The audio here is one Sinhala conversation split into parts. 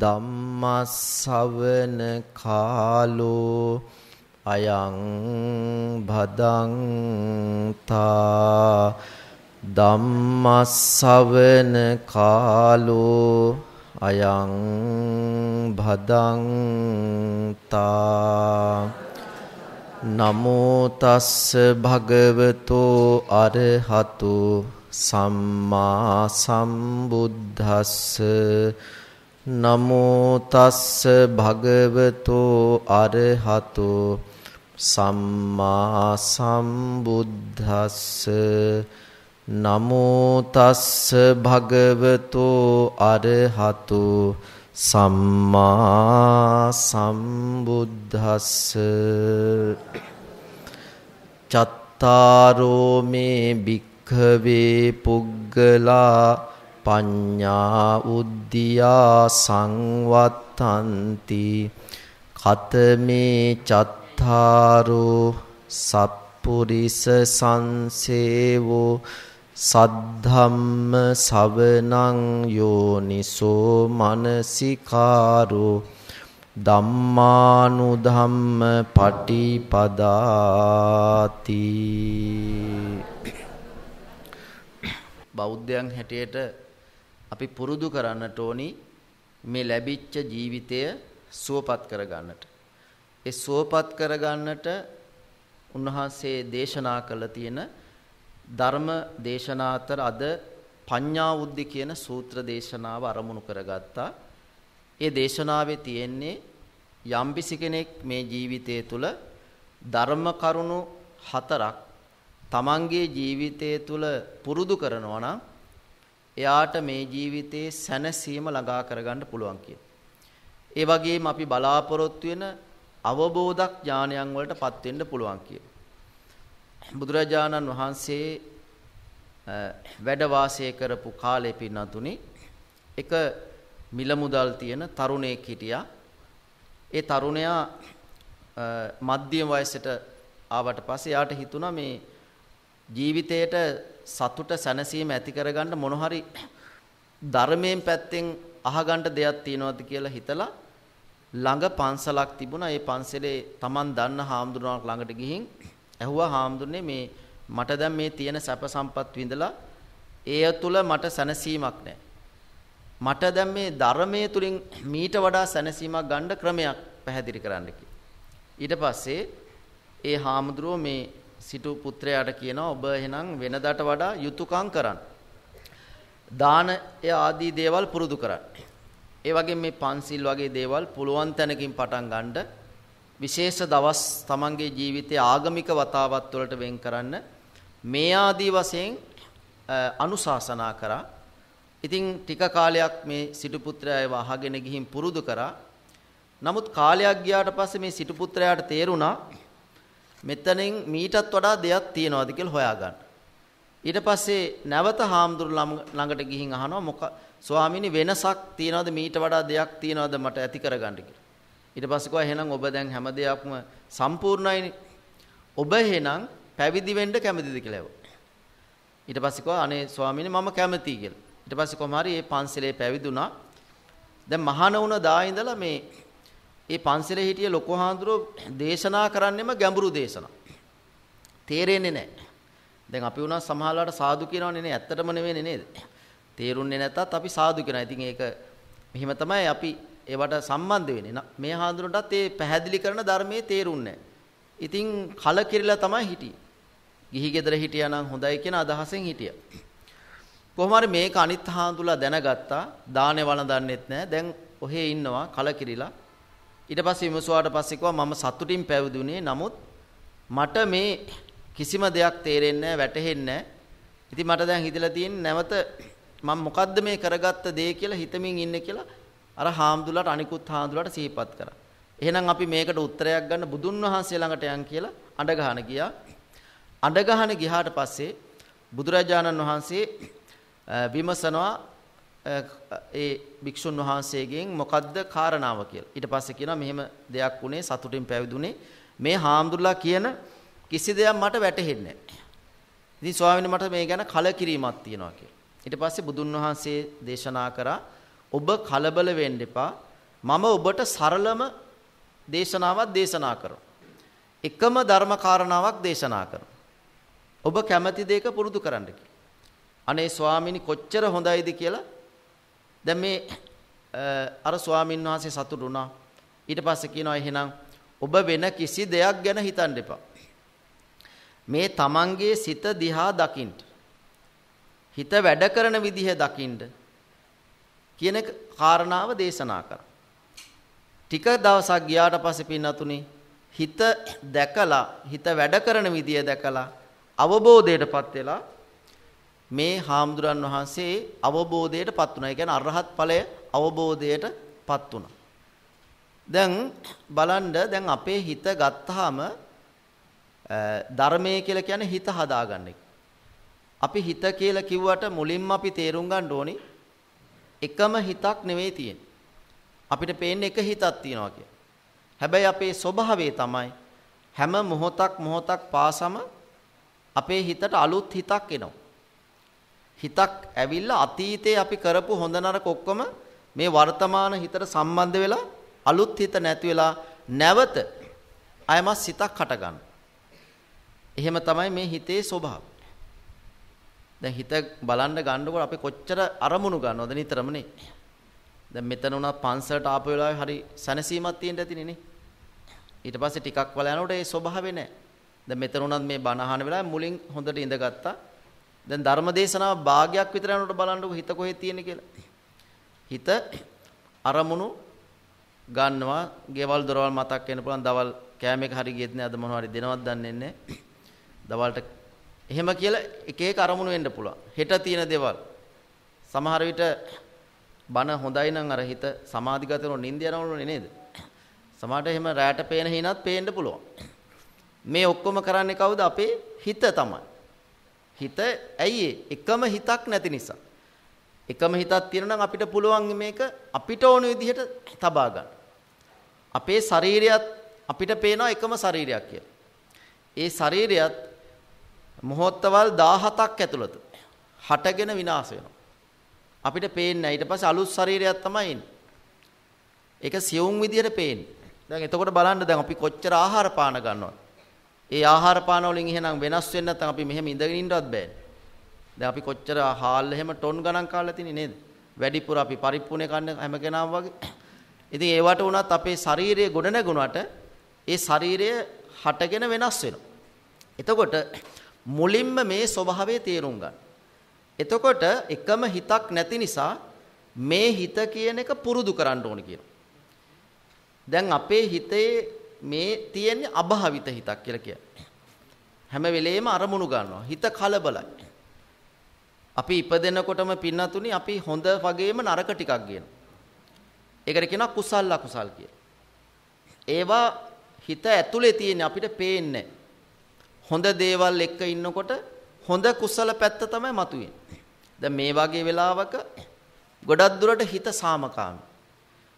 ධම්මස්සවන කාලෝ අයං භදංතා ධම්මස්සවන කාලෝ අයං භදංතා නමෝ තස්ස භගවතෝ අරහතු සම්මා සම්බුද්දස්ස නමෝ තස්ස භගවතෝ අරහතෝ සම්මා සම්බුද්දස්ස නමෝ තස්ස භගවතෝ අරහතෝ සම්මා සම්බුද්දස්ස චත්තාරෝ මේ භික්ඛවේ පුග්ගලා පඤ්ඤා උද්ධියා සංවත්තಂತಿ කතමේ චත්තාරෝ සප්පුරිස සංසේවෝ සද්ධම්ම සවනං යෝනිසෝ මනසිකාරෝ ධම්මානු ධම්ම පටිපදාති බෞද්ධයන් හැටියට අපි පුරුදු කරන්නට ඕනි මේ ලැබිච්ච ජීවිතය සුවපත් කරගන්නට. ඒ සුවපත් කරගන්නට උන්වහන්සේ දේශනා කළ තියෙන ධර්ම දේශනා අතර අද පඤ්ඤා වුද්ධි කියන සූත්‍ර දේශනාව අරමුණු කරගත්තා. ඒ දේශනාවේ තියෙන්නේ යම්කිසි කෙනෙක් මේ ජීවිතය තුළ ධර්ම කරුණු හතරක් තමන්ගේ ජීවිතය තුළ පුරුදු කරනවා නම් එයාට මේ ජීවිතයේ සැනසීම ළඟා කරගන්න පුළුවන් කියලා. ඒ වගේම අපි බලාපොරොත්තු වෙන අවබෝධක් ඥානයන් වලටපත් වෙන්න පුළුවන් කියලා. බුදුරජාණන් වහන්සේ වැඩ වාසය කරපු කාලේ පින්නතුනේ එක මිල මුදල් තියෙන තරුණයෙක් හිටියා. ඒ තරුණයා මධ්‍යම වයසට ආවට පස්සේ යාට හිතුණා මේ ජීවිතේට සතුට සැනසීම ඇති කරගන්න මොන හරි ධර්මයෙන් පැත්තෙන් අහගන්න දෙයක් තියනවාද කියලා හිතලා ළඟ පන්සලක් තිබුණා. ඒ පන්සලේ Taman දන්න හාමුදුරුවෝ ළඟට ගිහින් ඇහුවා හාමුදුරනේ මේ මට දැන් මේ තියෙන සැප සම්පත් විඳලා ඒ තුල මට සැනසීමක් නැහැ. මට දැන් මේ ධර්මයේ තුලින් මීට වඩා සැනසීමක් ගන්න ක්‍රමයක් පැහැදිලි කරන්න ඊට පස්සේ ඒ හාමුදුරුවෝ මේ සිටු පුත්‍රයාට කියනවා ඔබ එහෙනම් වෙනදාට වඩා යුතුයකම් කරන්න. දානය ආදී දේවල් පුරුදු කරන්න. ඒ වගේ මේ පන්සිල් වගේ දේවල් පුළුවන් තැනකින් පටන් ගන්නද විශේෂ දවස් තමන්ගේ ජීවිතයේ ආගමික වතාවත් වලට වෙන් කරන්න මේ ආදී වශයෙන් අනුශාසනා කරා. ඉතින් ටික කාලයක් මේ සිටු පුත්‍රයා ඒව අහගෙන ගිහින් පුරුදු කරා. නමුත් කාලයක් ගියාට පස්සේ මේ සිටු පුත්‍රයාට තේරුණා මෙතනින් මීටත් වඩා දෙයක් තියනවාද කියලා හොයාගන්න. ඊට පස්සේ නැවත හාමුදුරු ළඟට ගිහින් අහනවා මොක ස්වාමීනි වෙනසක් තියනවාද මීට වඩා දෙයක් තියනවාද මට ඇති කරගන්න කියලා. ඊට පස්සේ කිව්වා එහෙනම් ඔබ දැන් හැම දෙයක්ම සම්පූර්ණයිනේ. ඔබ එහෙනම් පැවිදි වෙන්න කැමතිද කියලා ඇහුවා. ඊට පස්සේ කිව්වා අනේ ස්වාමීනි මම කැමතියි කියලා. ඊට පස්සේ කොහොම හරි මේ පන්සලේ පැවිදුණා. දැන් මහාන වුණ දා ඉඳලා මේ ඒ පන්සලේ හිටිය ලොකු හාමුදුරුවෝ දේශනා කරන්නෙම ගැඹුරු දේශනා. තේරෙන්නේ නැහැ. දැන් අපි උනා සමහරවල්ලාට සාදු කියනවනේ නේ ඇත්තටම නෙවෙන්නේ නේද? තේරුන්නේ නැත්තත් අපි සාදු කියනවා. ඉතින් ඒක මෙහිම තමයි අපි ඒවට සම්බන්ධ වෙන්නේ. මේ හාමුදුරුවන්ටත් ඒ පැහැදිලි කරන ධර්මයේ තේරුන්නේ ඉතින් කලකිරිලා තමයි හිටියේ. ගිහි ගෙදර හිටියානම් හොඳයි කියන අදහසෙන් හිටියා. කොහොම හරි මේක අනිත් හාඳුලා දැනගත්තා. දානේ වළඳන්නෙත් නැහැ. දැන් ඔහේ ඉන්නවා කලකිරිලා. ඊට පස්සේ විමසුවාට පස්සේ කිව්වා මම සතුටින් පැවිදුනේ නමුත් මට මේ කිසිම දෙයක් තේරෙන්නේ වැටහෙන්නේ ඉතින් මට දැන් හිතලා තියෙන්නේ නැවත මම මොකද්ද මේ කරගත්ත දේ කියලා හිතමින් ඉන්නේ කියලා අර හාමුදුරලාට අනිකුත් හාමුදුරලාට සිහිපත් කරා. එහෙනම් අපි මේකට උත්තරයක් ගන්න බුදුන් වහන්සේ ළඟට යන් කියලා අඬ ගහන ගියා. අඬ ගහන ගියාට පස්සේ බුදුරජාණන් වහන්සේ විමසනවා ඒ භික්ෂුන් වහන්සේගෙන් මොකද්ද කාරණාව කියලා. ඊට පස්සේ කියනවා මෙහෙම දෙයක් වුණේ සතුටින් පැවිදුනේ මේ හාමුදුරලා කියන කිසි දෙයක් මට වැටහෙන්නේ නැහැ. ඉතින් ස්වාමීන් මට මේ ගැන කලකිරීමක් තියෙනවා කියලා. ඊට පස්සේ බුදුන් වහන්සේ දේශනා කරා ඔබ කලබල වෙන්න එපා. මම ඔබට සරලම දේශනාවක් දේශනා කරනවා. එකම ධර්ම කාරණාවක් දේශනා කරනවා. ඔබ කැමති දෙයක පුරුදු කරන්න කියලා. අනේ ස්වාමීනි කොච්චර හොඳයිද කියලා දැන් මේ අර ස්වාමීන් වහන්සේ සතුටු වුණා. ඊට පස්සේ කියනවා එහෙනම් ඔබ වෙන කිසි දෙයක් ගැන හිතන්න එපා. මේ තමන්ගේ සිත දිහා දකින්න. හිත වැඩ කරන විදිහ දකින්න කියන කාරණාව දේශනා කරා. ටික දවසක් ගියාට පස්සේ පින්නතුනේ හිත දැකලා හිත වැඩ කරන විදිය දැකලා අවබෝධයටපත් වෙලා මේ හාමුදුරන් වහන්සේ අවබෝධයටපත් වුණා. ඒ කියන්නේ අරහත් ඵලය අවබෝධයටපත් වුණා. දැන් බලන්න දැන් අපේ හිත ගත්තාම ධර්මයේ කියලා කියන්නේ හිත හදාගන්න එක. අපි හිත කියලා කිව්වට මුලින්ම අපි තේරුම් ගන්න ඕනි එකම හිතක් නෙවෙයි තියෙන්නේ. අපිට පේන්නේ එක හිතක් තියනවා කිය. හැබැයි අපේ ස්වභාවය තමයි හැම මොහොතක් මොහොතක් පාසම අපේ හිතට අලුත් හිතක් එනවා. හිතක් ඇවිල්ලා අතීතේ අපි කරපු හොඳ නරක ඔක්කොම මේ වර්තමාන හිතට සම්බන්ධ වෙලා අලුත් හිත නැති වෙලා නැවත අයමස් සිතක් හටගන්න. එහෙම තමයි මේ හිතේ ස්වභාවය. දැන් හිත බලන්න ගන්නකොට අපි කොච්චර අරමුණු ගන්නවද නිතරමනේ. දැන් මෙතන උනා පන්සලට ආපු වෙලාවේ හරි සැනසීමක් තියෙන්න ඇතිනේ නේ. ඊට පස්සේ ටිකක් වල යනකොට ඒ ස්වභාවේ නැහැ. දැන් මෙතන උනත් මේ බණ අහන වෙලාවේ මුලින් හොඳට ඉඳගත්තා. දැන් ධර්මදේශනාව භාගයක් විතර යනකොට බලන්නකො හිත කොහෙද තියෙන්නේ කියලා. හිත අරමුණු ගන්නවා, ගෙවල් දොරවල් මතක් වෙන්න පුළුවන්, දවල් කෑම එක හරි ගියෙත් නෑ, අද මොනවා හරි දෙනවද දන්නේ නෑ. දවල්ට එහෙම කියලා එක එක අරමුණු වෙන්න පුළුවන්. හෙට තියෙන දේවල්. සමහර විට බන හොඳයි නම් අර හිත සමාධිගත වෙන නිින්ද යනවලුනේ නේද? සමහරට එහෙම රැට පේන හිනත් පේන්න පුළුවන්. මේ ඔක්කොම කරන්නේ කවුද? අපේ හිත තමයි. හිත ඇයි එකම හිතක් නැති නිසා. එකම හිතක් තියෙනවා අපිට පුළුවන් මේක අපිට ඕන විදිහට තබා ගන්න. අපේ ශරීරයත් අපිට පේනවා එකම ශරීරයක් කියලා. ඒ ශරීරයත් මොහොත්වල් 17ක් ඇතුළත හටගෙන විනාශ වෙනවා. අපිට පේන්නේ ඊට පස්සේ අලුත් ශරීරයක් තමයි එන්නේ. ඒක සියුම් විදිහට පේන්නේ. දැන් එතකොට බලන්න දැන් අපි කොච්චර ආහාර පාන ගන්නවද? ඒ ආහාර පාන වලින් එහෙනම් වෙනස් වෙන්නේ නැත්නම් අපි මෙහෙම ඉඳගෙන ඉන්නවත් බෑනේ. දැන් අපි කොච්චර හාල් එහෙම ටොන් ගණන් කාලා තින්නේ නේද? වැඩිපුර අපි පරිප්පුනේ කන්න හැම කෙනාම වගේ. ඉතින් ඒවට උනත් අපේ ශරීරය ගොඩ නැගුණාට ඒ ශරීරය හටගෙන වෙනස් වෙනවා. එතකොට මුලින්ම මේ ස්වභාවය තේරුම් ගන්න. එතකොට එකම හිතක් නැති නිසා මේ හිත කියන එක පුරුදු කරන්න ඕන කියනවා. දැන් අපේ හිතේ මේ තියෙන්නේ අභාවිත හිතක් කියලා කියන්නේ. හැම වෙලේම අරමුණු ගන්නවා. හිත කලබලයි. අපි ඉපදෙනකොටම පින්නතුනි අපි හොඳ වගේම නරක ටිකක් ගේනවා. ඒකට කියනවා කුසල් අකුසල් කියලා. ඒවා හිත ඇතුලේ තියෙන අපිට පේන්නේ හොඳ දේවල් එක්ක ඉන්නකොට හොඳ කුසල පැත්ත තමයි මතුවෙන්නේ. දැන් මේ වගේ වෙලාවක ගොඩක් දුරට හිත සාමකාමී.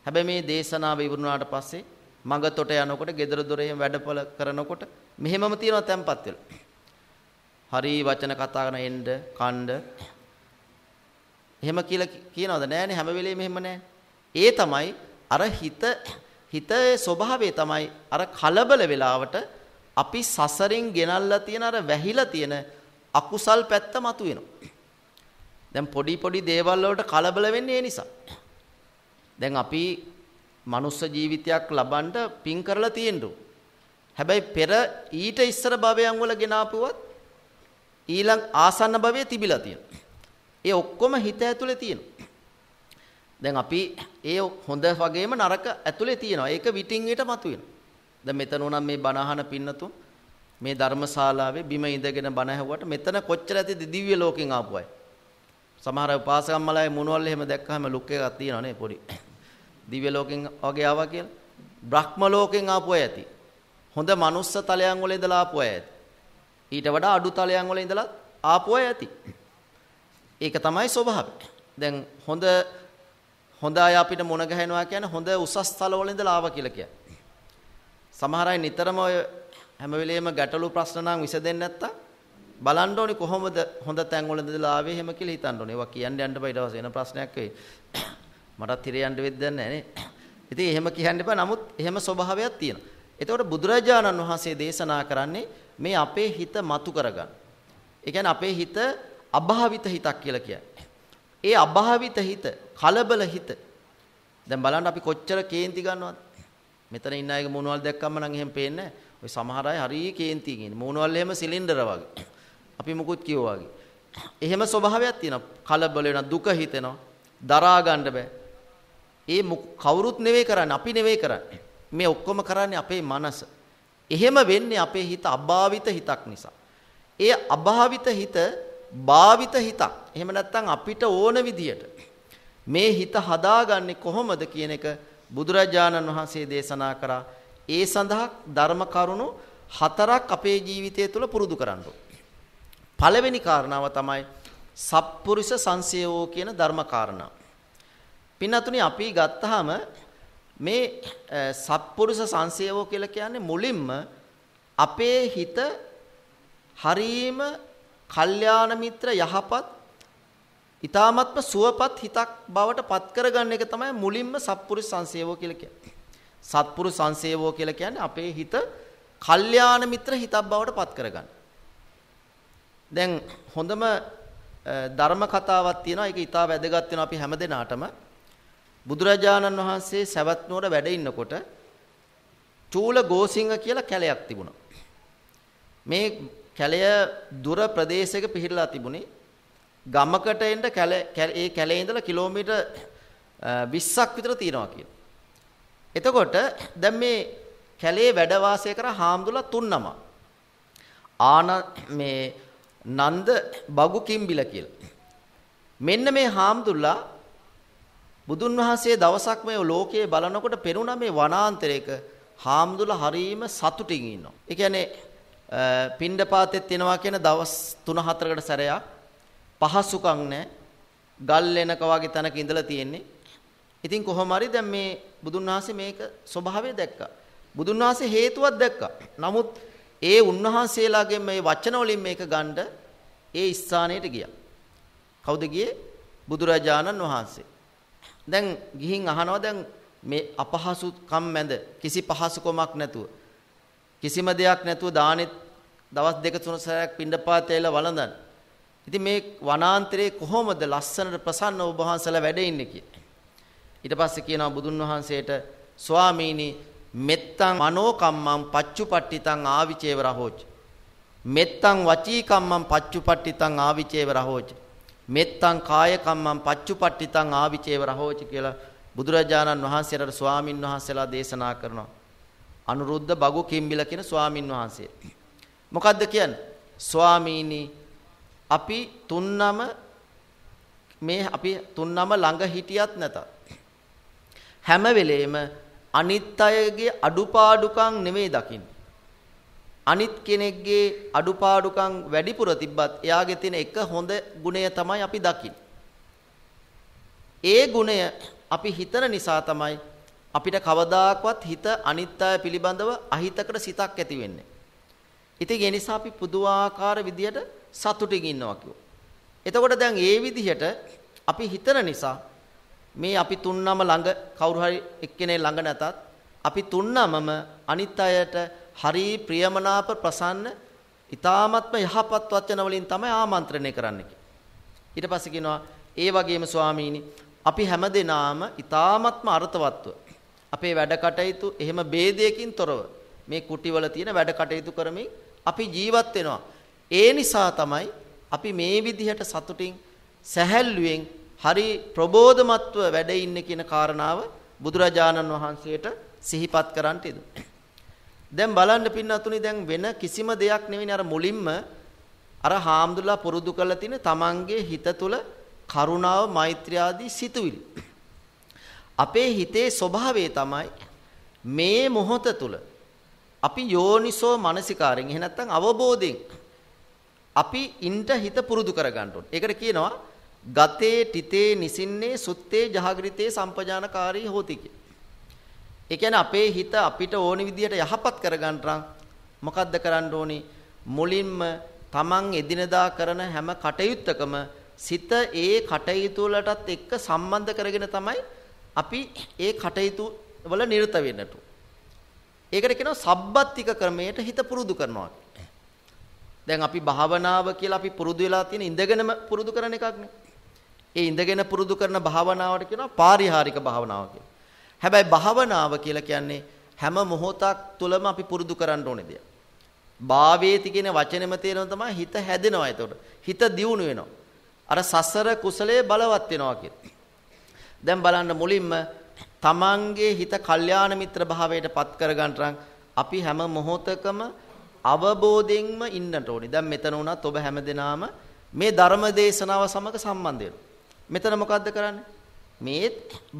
හැබැයි මේ දේශනාව ඉවරුනාට පස්සේ මඟතොට යනකොට gedara dore වැඩපල කරනකොට මෙහෙමම තියෙනවා තැම්පත් වෙලා. හරි වචන කතා කරන එන්න කණ්ඩ එහෙම කියලා කියනවද නෑනේ හැම වෙලේම එහෙම නෑ. ඒ තමයි අර හිත හිතේ ස්වභාවය තමයි අර කලබල වෙලාවට අපි සසරින් ගෙනල්ලා තියෙන අර වැහිලා තියෙන අකුසල් පැත්ත මතුවෙනවා. දැන් පොඩි පොඩි දේවල් වලට කලබල වෙන්නේ ඒ නිසා. දැන් අපි මනුස්ස ජීවිතයක් ලබන්න පින් කරලා තියෙන්නු. හැබැයි පෙර ඊට ඉස්සර භවයන් වල ගෙනාපුවත් ඊළඟ ආසන්න භවයේ තිබිලා තියෙනවා. ඒ ඔක්කොම හිත ඇතුලේ තියෙනවා. දැන් අපි ඒ හොඳ වගේම නරක ඇතුලේ තියෙනවා. ඒක විටින් විට මතුවෙනවා. දැන් මෙතන උනම් මේ බණහන පින්නතුන් මේ ධර්මශාලාවේ බිම ඉඳගෙන බණ ඇහුවට මෙතන කොච්චර ඇතිද දිව්‍ය ලෝකෙන් ආපු අය. සමහර උපාසකම්මලාගේ මුණවල් එහෙම දැක්කම ලුක් එකක් තියෙනවා නේ පොඩි. දිව්‍ය ලෝකෙන් වගේ ආවා කියලා. බ්‍රහ්ම ලෝකෙන් ආපු අය ඇති. හොඳ මනුස්ස තලයන් වල ඉඳලා ආපු අය ඇති. ඊට වඩා අඩු තලයන් වල ඉඳලා ආපු අය ඇති. ඒක තමයි ස්වභාවය. දැන් හොඳ හොඳ අය අපිට මුණ ගැහෙනවා කියන්නේ හොඳ උසස් තල වල ඉඳලා ආවා කියලා කියන්නේ. සමහර අය නිතරම ඔය හැම වෙලෙම ගැටලු ප්‍රශ්න නම් විසඳෙන්නේ නැත්තම් බලන්න ඕනේ කොහොමද හොඳ තැන් වල ඉඳලා ආවේ එහෙම කියලා හිතන්න ඕනේ. ඒවා කියන්න යන්න බෑ ඊට පස්සේ එන ප්‍රශ්නයක් වෙයි. මටත් හිර යන්න වෙද්ද නැහැ ඉතින් එහෙම කියන්න එපා. නමුත් එහෙම ස්වභාවයක් තියෙනවා. එතකොට බුදුරජාණන් වහන්සේ දේශනා කරන්නේ මේ අපේ හිත මතු කරගන්න. ඒ කියන්නේ අපේ හිත අභාවිත හිතක් කියලා කියන්නේ. ඒ අභාවිත හිත, කලබල හිත. දැන් බලන්න අපි කොච්චර කේන්ති ගන්නවද? මෙතන ඉන්න අයගේ මූණවල් දැක්කම නම් එහෙම පේන්නේ ඔය සමහර අය හරිය කේන්තියෙන් ඉන්නේ. මූණවල් එහෙම සිලින්ඩර වගේ. අපි මුකුත් කිව්වා වගේ. එහෙම ස්වභාවයක් තියෙනවා. කලබල වෙනවා, දුක හිතෙනවා, දරා ගන්න බෑ. ඒ කවුරුත් නෙවෙයි කරන්නේ අපි නෙවෙයි කරන්නේ. මේ ඔක්කොම කරන්නේ අපේ මනස. එහෙම වෙන්නේ අපේ හිත අභාවිත හිතක් නිසා. ඒ අභාවිත හිත භාවිත හිතක්. එහෙම නැත්නම් අපිට ඕන විදියට මේ හිත හදාගන්නේ කොහොමද කියන එක බුදුරජාණන් වහන්සේ දේශනා කරා. ඒ සඳහා ධර්ම කරුණු හතරක් අපේ ජීවිතය තුළ පුරුදු කරන්න පළවෙනි කාරණාව තමයි සප්පුරිස සංසයෝ කියන ධර්ම කාරණාව. පින්නතුනි අපි ගත්තාම මේ සත්පුරුෂ සංසේවෝ කියලා කියන්නේ මුලින්ම අපේ හිත හරීම කල්යාණ මිත්‍ර යහපත් ඊ타මත්ම සුවපත් හිතක් බවට පත් කරගන්න එක තමයි මුලින්ම සත්පුරුෂ සංසේවෝ කියලා කියන්නේ. සත්පුරුෂ සංසේවෝ කියලා කියන්නේ අපේ හිත කල්යාණ මිත්‍ර හිතක් බවට පත් කරගන්න. දැන් හොඳම ධර්ම කතාවක් තියෙනවා. ඒක ඊටා වැදගත් වෙනවා අපි හැමදෙනාටම. බුදුරජාණන් වහන්සේ සවැත් නුවර වැඩ ඉන්නකොට චූල ගෝසිංහ කියලා කැලයක් තිබුණා. මේ කැලය දුර ප්‍රදේශයක පිහිරලා තිබුණේ ගමකට එන්න ඒ කැලේ ඉඳලා කිලෝමීටර් 20ක් විතර තියෙනවා කියලා. එතකොට දැන් මේ කැලේ වැඩ වාසය කර හාමුදුරලා තුන් නම. ආන මේ නන්ද බගු කිම්බිල කියලා. මෙන්න මේ හාමුදුරලා බුදුන් වහන්සේ දවසක් මේ ලෝකයේ බලනකොට පෙනුණා මේ වනාන්තරයක හාමුදුරුවෝ හරීම සතුටින් ඉන්නවා. ඒ කියන්නේ පිණ්ඩපාතෙත් එනවා කියන දවස් 3-4කට සැරයක් පහසුකම් නැහැ. ගල් එනක වගේ තැනක ඉඳලා තියෙන්නේ. ඉතින් කොහොම හරි දැන් මේ බුදුන් වහන්සේ මේක ස්වභාවය දැක්කා. බුදුන් වහන්සේ හේතුවක් දැක්කා. නමුත් ඒ උන්වහන්සේලාගේ මේ වචන වලින් මේක ගන්න ඒ ස්ථානයට ගියා. කවුද ගියේ? බුදුරජාණන් වහන්සේ. දැන් ගිහින් අහනවා දැන් මේ අපහසුකම් මැද කිසි පහසුකමක් නැතුව කිසිම දෙයක් නැතුව දානෙත් දවස් දෙක තුන සැරයක් පින්ඩපාත ඇවිල්ලා වළඳන. ඉතින් මේ වනාන්තරේ කොහොමද ලස්සනට ප්‍රසන්න ඔබ වහන්සලා වැඩ ඉන්නේ කියලා. ඊට පස්සේ කියනවා බුදුන් වහන්සේට ස්වාමීනි මෙත්තං මනෝකම්මං පච්චුපට්ඨිතං ආවිචේව රහෝච. මෙත්තං වචීකම්මං පච්චුපට්ඨිතං ආවිචේව රහෝච. මෙත්තං කායකම්මං පච්චුපට්ඨිතං ආවිචේව රහෝචි කියලා බුදුරජාණන් වහන්සේලාට ස්වාමින් වහන්සේලා දේශනා කරනවා. අනුරුද්ධ බගු කිම්බිල කියන ස්වාමින් වහන්සේ. මොකද්ද කියන්නේ? ස්වාමීනි අපි තුන්නම මේ අපි තුන්නම ළඟ හිටියත් නැත. හැම වෙලේම අනිත් අයගේ අඩුපාඩුකම් නෙමෙයි දකින්නේ. අනිත් කෙනෙක්ගේ අඩුපාඩුකම් වැඩිපුර තිබ්බත් එයාගේ තියෙන එක හොඳ ගුණය තමයි අපි දකින්නේ. ඒ ගුණය අපි හිතන නිසා තමයි අපිට කවදාකවත් හිත අනිත් අය පිළිබඳව අහිතකර සිතක් ඇති වෙන්නේ. ඉතින් ඒ නිසා අපි පුදුආකාර විදියට සතුටින් ඉන්නවා කියෝ. එතකොට දැන් ඒ විදිහට අපි හිතන නිසා මේ අපි තුන්නම ළඟ කවුරු හරි එක්කෙනේ ළඟ නැතත් අපි තුන්නමම අනිත් අයට හරි ප්‍රියමනාප ප්‍රසන්න ඊ타මත්ම යහපත් වචන වලින් තමයි ආමන්ත්‍රණය කරන්නේ. ඊට පස්සේ කියනවා ඒ වගේම ස්වාමීනි අපි හැමදෙනාම ඊ타මත්ම අර්ථවත්ව අපේ වැඩ කටයුතු එහෙම ભેදයකින් තොරව මේ කුටිවල තියෙන වැඩ කටයුතු කරමින් අපි ජීවත් වෙනවා. ඒ නිසා තමයි අපි මේ විදිහට සතුටින් සැහැල්ලුවෙන් හරි ප්‍රබෝධමත්ව වැඩ ඉන්නේ කියන කාරණාව බුදුරජාණන් වහන්සේට සිහිපත් කරන්ට ඉදුණා. දැන් බලන්න පින්නතුනි දැන් වෙන කිසිම දෙයක් නෙවෙයි අර මුලින්ම අර හාමුදුරලා පුරුදු කරලා තියෙන තමන්ගේ හිත තුළ කරුණාව මෛත්‍රිය ආදී සිතුවිලි. අපේ හිතේ ස්වභාවය තමයි මේ මොහොත තුළ අපි යෝනිසෝ මානසිකාරෙන් එහෙ නැත්නම් අවබෝධයෙන් අපි ඉන්ට හිත පුරුදු කරගන්න ඕනේ. ඒකට කියනවා ගතේ තිතේ නිසින්නේ සුත්තේ ජහග්‍රිතේ සම්පජානකාරී හෝති කියලා. ඒ කියන්නේ අපේ හිත අපිට ඕන විදිහට යහපත් කරගන්න නම් මොකද්ද කරන්න ඕනේ? මුලින්ම තමන් එදිනදා කරන හැම කටයුත්තකම සිත ඒ කටයුතු වලටත් එක්ක සම්බන්ධ කරගෙන තමයි අපි ඒ කටයුතු වල නිරත වෙන්නට. ඒකට කියනවා සබ්බත්තික ක්‍රමයට හිත පුරුදු කරනවා. දැන් අපි භාවනාව කියලා අපි පුරුදු වෙලා තියෙන ඉඳගෙනම පුරුදු කරන එකක් නේ. ඒ ඉඳගෙන පුරුදු කරන භාවනාවට කියනවා පාරිහාරික භාවනාව කියලා. හැබැයි භාවනාව කියලා කියන්නේ හැම මොහොතක් තුළම අපි පුරුදු කරන්න ඕනේ දෙයක්. භාවේති කියන වචනේම තේරෙන තමයි හිත හැදෙනවා එතකොට. හිත දියුණු වෙනවා. අර සසර කුසලයේ බලවත් වෙනවා කියන්නේ. දැන් බලන්න මුලින්ම තමන්ගේ හිත කල්යාණ මිත්‍ර භාවයට පත් කරගන්න අපි හැම මොහොතකම අවබෝධයෙන්ම ඉන්නට ඕනේ. දැන් මෙතන වුණත් ඔබ හැමදෙනාම මේ ධර්ම දේශනාව සමග සම්බන්ධ වෙනවා. මෙතන මොකද්ද කරන්නේ? මේත්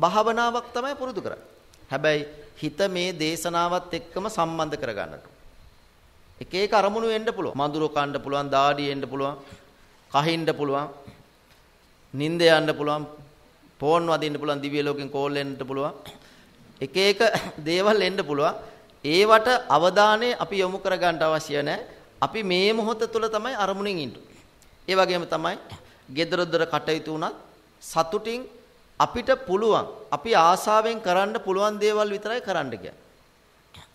භාවනාවක් තමයි පුරුදු කරන්නේ. හැබැයි හිත මේ දේශනාවත් එක්කම සම්බන්ධ කරගන්නට. එක එක අරමුණු වෙන්න පුළුවන්. මధుර කන්න පුළුවන්, දාඩිය එන්න පුළුවන්, කහින්න පුළුවන්, නිින්ද යන්න පුළුවන්, ෆෝන් වදින්න පුළුවන්, දිව්‍ය ලෝකෙන් කෝල් එන්න පුළුවන්. එක එක දේවල් එන්න පුළුවන්. ඒවට අවධානය අපි යොමු කරගන්න අවශ්‍ය නැහැ. අපි මේ මොහොත තුළ තමයි අරමුණෙන් ඉන්නේ. ඒ වගේම තමයි gedara dora කටයුතු උනත් සතුටින් අපිට පුළුවන් අපි ආසාවෙන් කරන්න පුළුවන් දේවල් විතරයි කරන්න කියන්නේ.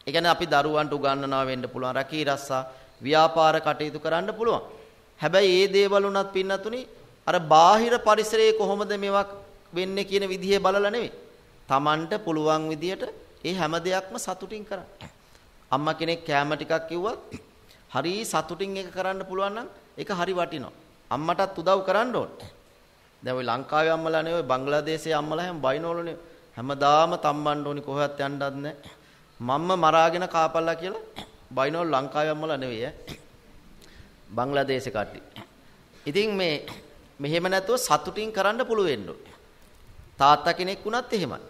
ඒ කියන්නේ අපි දරුවන්ට උගන්වනවා වෙන්න පුළුවන් රකී රස්සා ව්‍යාපාර කටයුතු කරන්න පුළුවන්. හැබැයි ඒ දේවල් උනත් පින්නතුනි අර බාහිර පරිසරයේ කොහොමද මේවක් වෙන්නේ කියන විදිහේ බලලා නෙවෙයි. Tamanට පුළුවන් විදියට ඒ හැම දෙයක්ම සතුටින් කරන්න. අම්මා කෙනෙක් කෑම ටිකක් කිව්වත් හරි සතුටින් ඒක කරන්න පුළුවන් නම් ඒක හරි වටිනවා. අම්මටත් උදව් කරන්න ඕනේ. දැන් ওই ලංකාවේ අම්මලානේ ওই බංග්ලාදේශයේ අම්මලා හැම බයිනෝලනේ හැමදාම තම්බන්න ඕනි කොහෙවත් යන්නත් නැහැ. මම්ම මරාගෙන කාපල්ලා කියලා බයිනෝල් ලංකාවේ අම්මලා නෙවෙයි ඈ. බංග්ලාදේශේ කට්ටිය. ඉතින් මේ මෙහෙම නැතුව සතුටින් කරන්න පුළුවෙන්න ඕනේ. තාත්තා කෙනෙක් වුණත් එහෙමයි.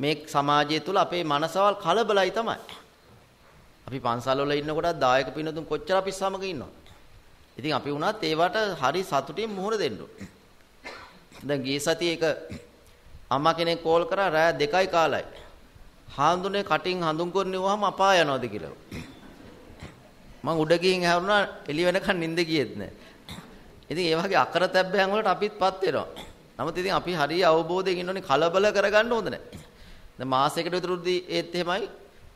මේ සමාජය තුල අපේ මනසවල් කලබලයි තමයි. අපි පන්සල් වල ඉන්නකොටත් දායක පින්වතුන් කොච්චර අපි සමග ඉන්නවද? ඉතින් අපි වුණත් ඒවට හරි සතුටින් මුහුණ දෙන්න ඕනේ. දැන් ගිය සතියේ එක අම්මා කෙනෙක් කෝල් කරා රෑ දෙකයි කාලයි. හාඳුනේ කටින් හඳුන් කරනිවහම අපා යනවාද කියලා. මං උඩ ගිහින් හැරුණා එළි වෙනකන් නිින්ද ගියෙත් නෑ. ඉතින් ඒ වගේ අකරතැබ්බයන් වලට අපිත්පත් වෙනවා. නමුත් ඉතින් අපි හරිය අවබෝධයෙන් ඉන්න ඕනේ කලබල කරගන්න හොඳ නෑ. දැන් මාසයකට විතරදී ඒත් එහෙමයි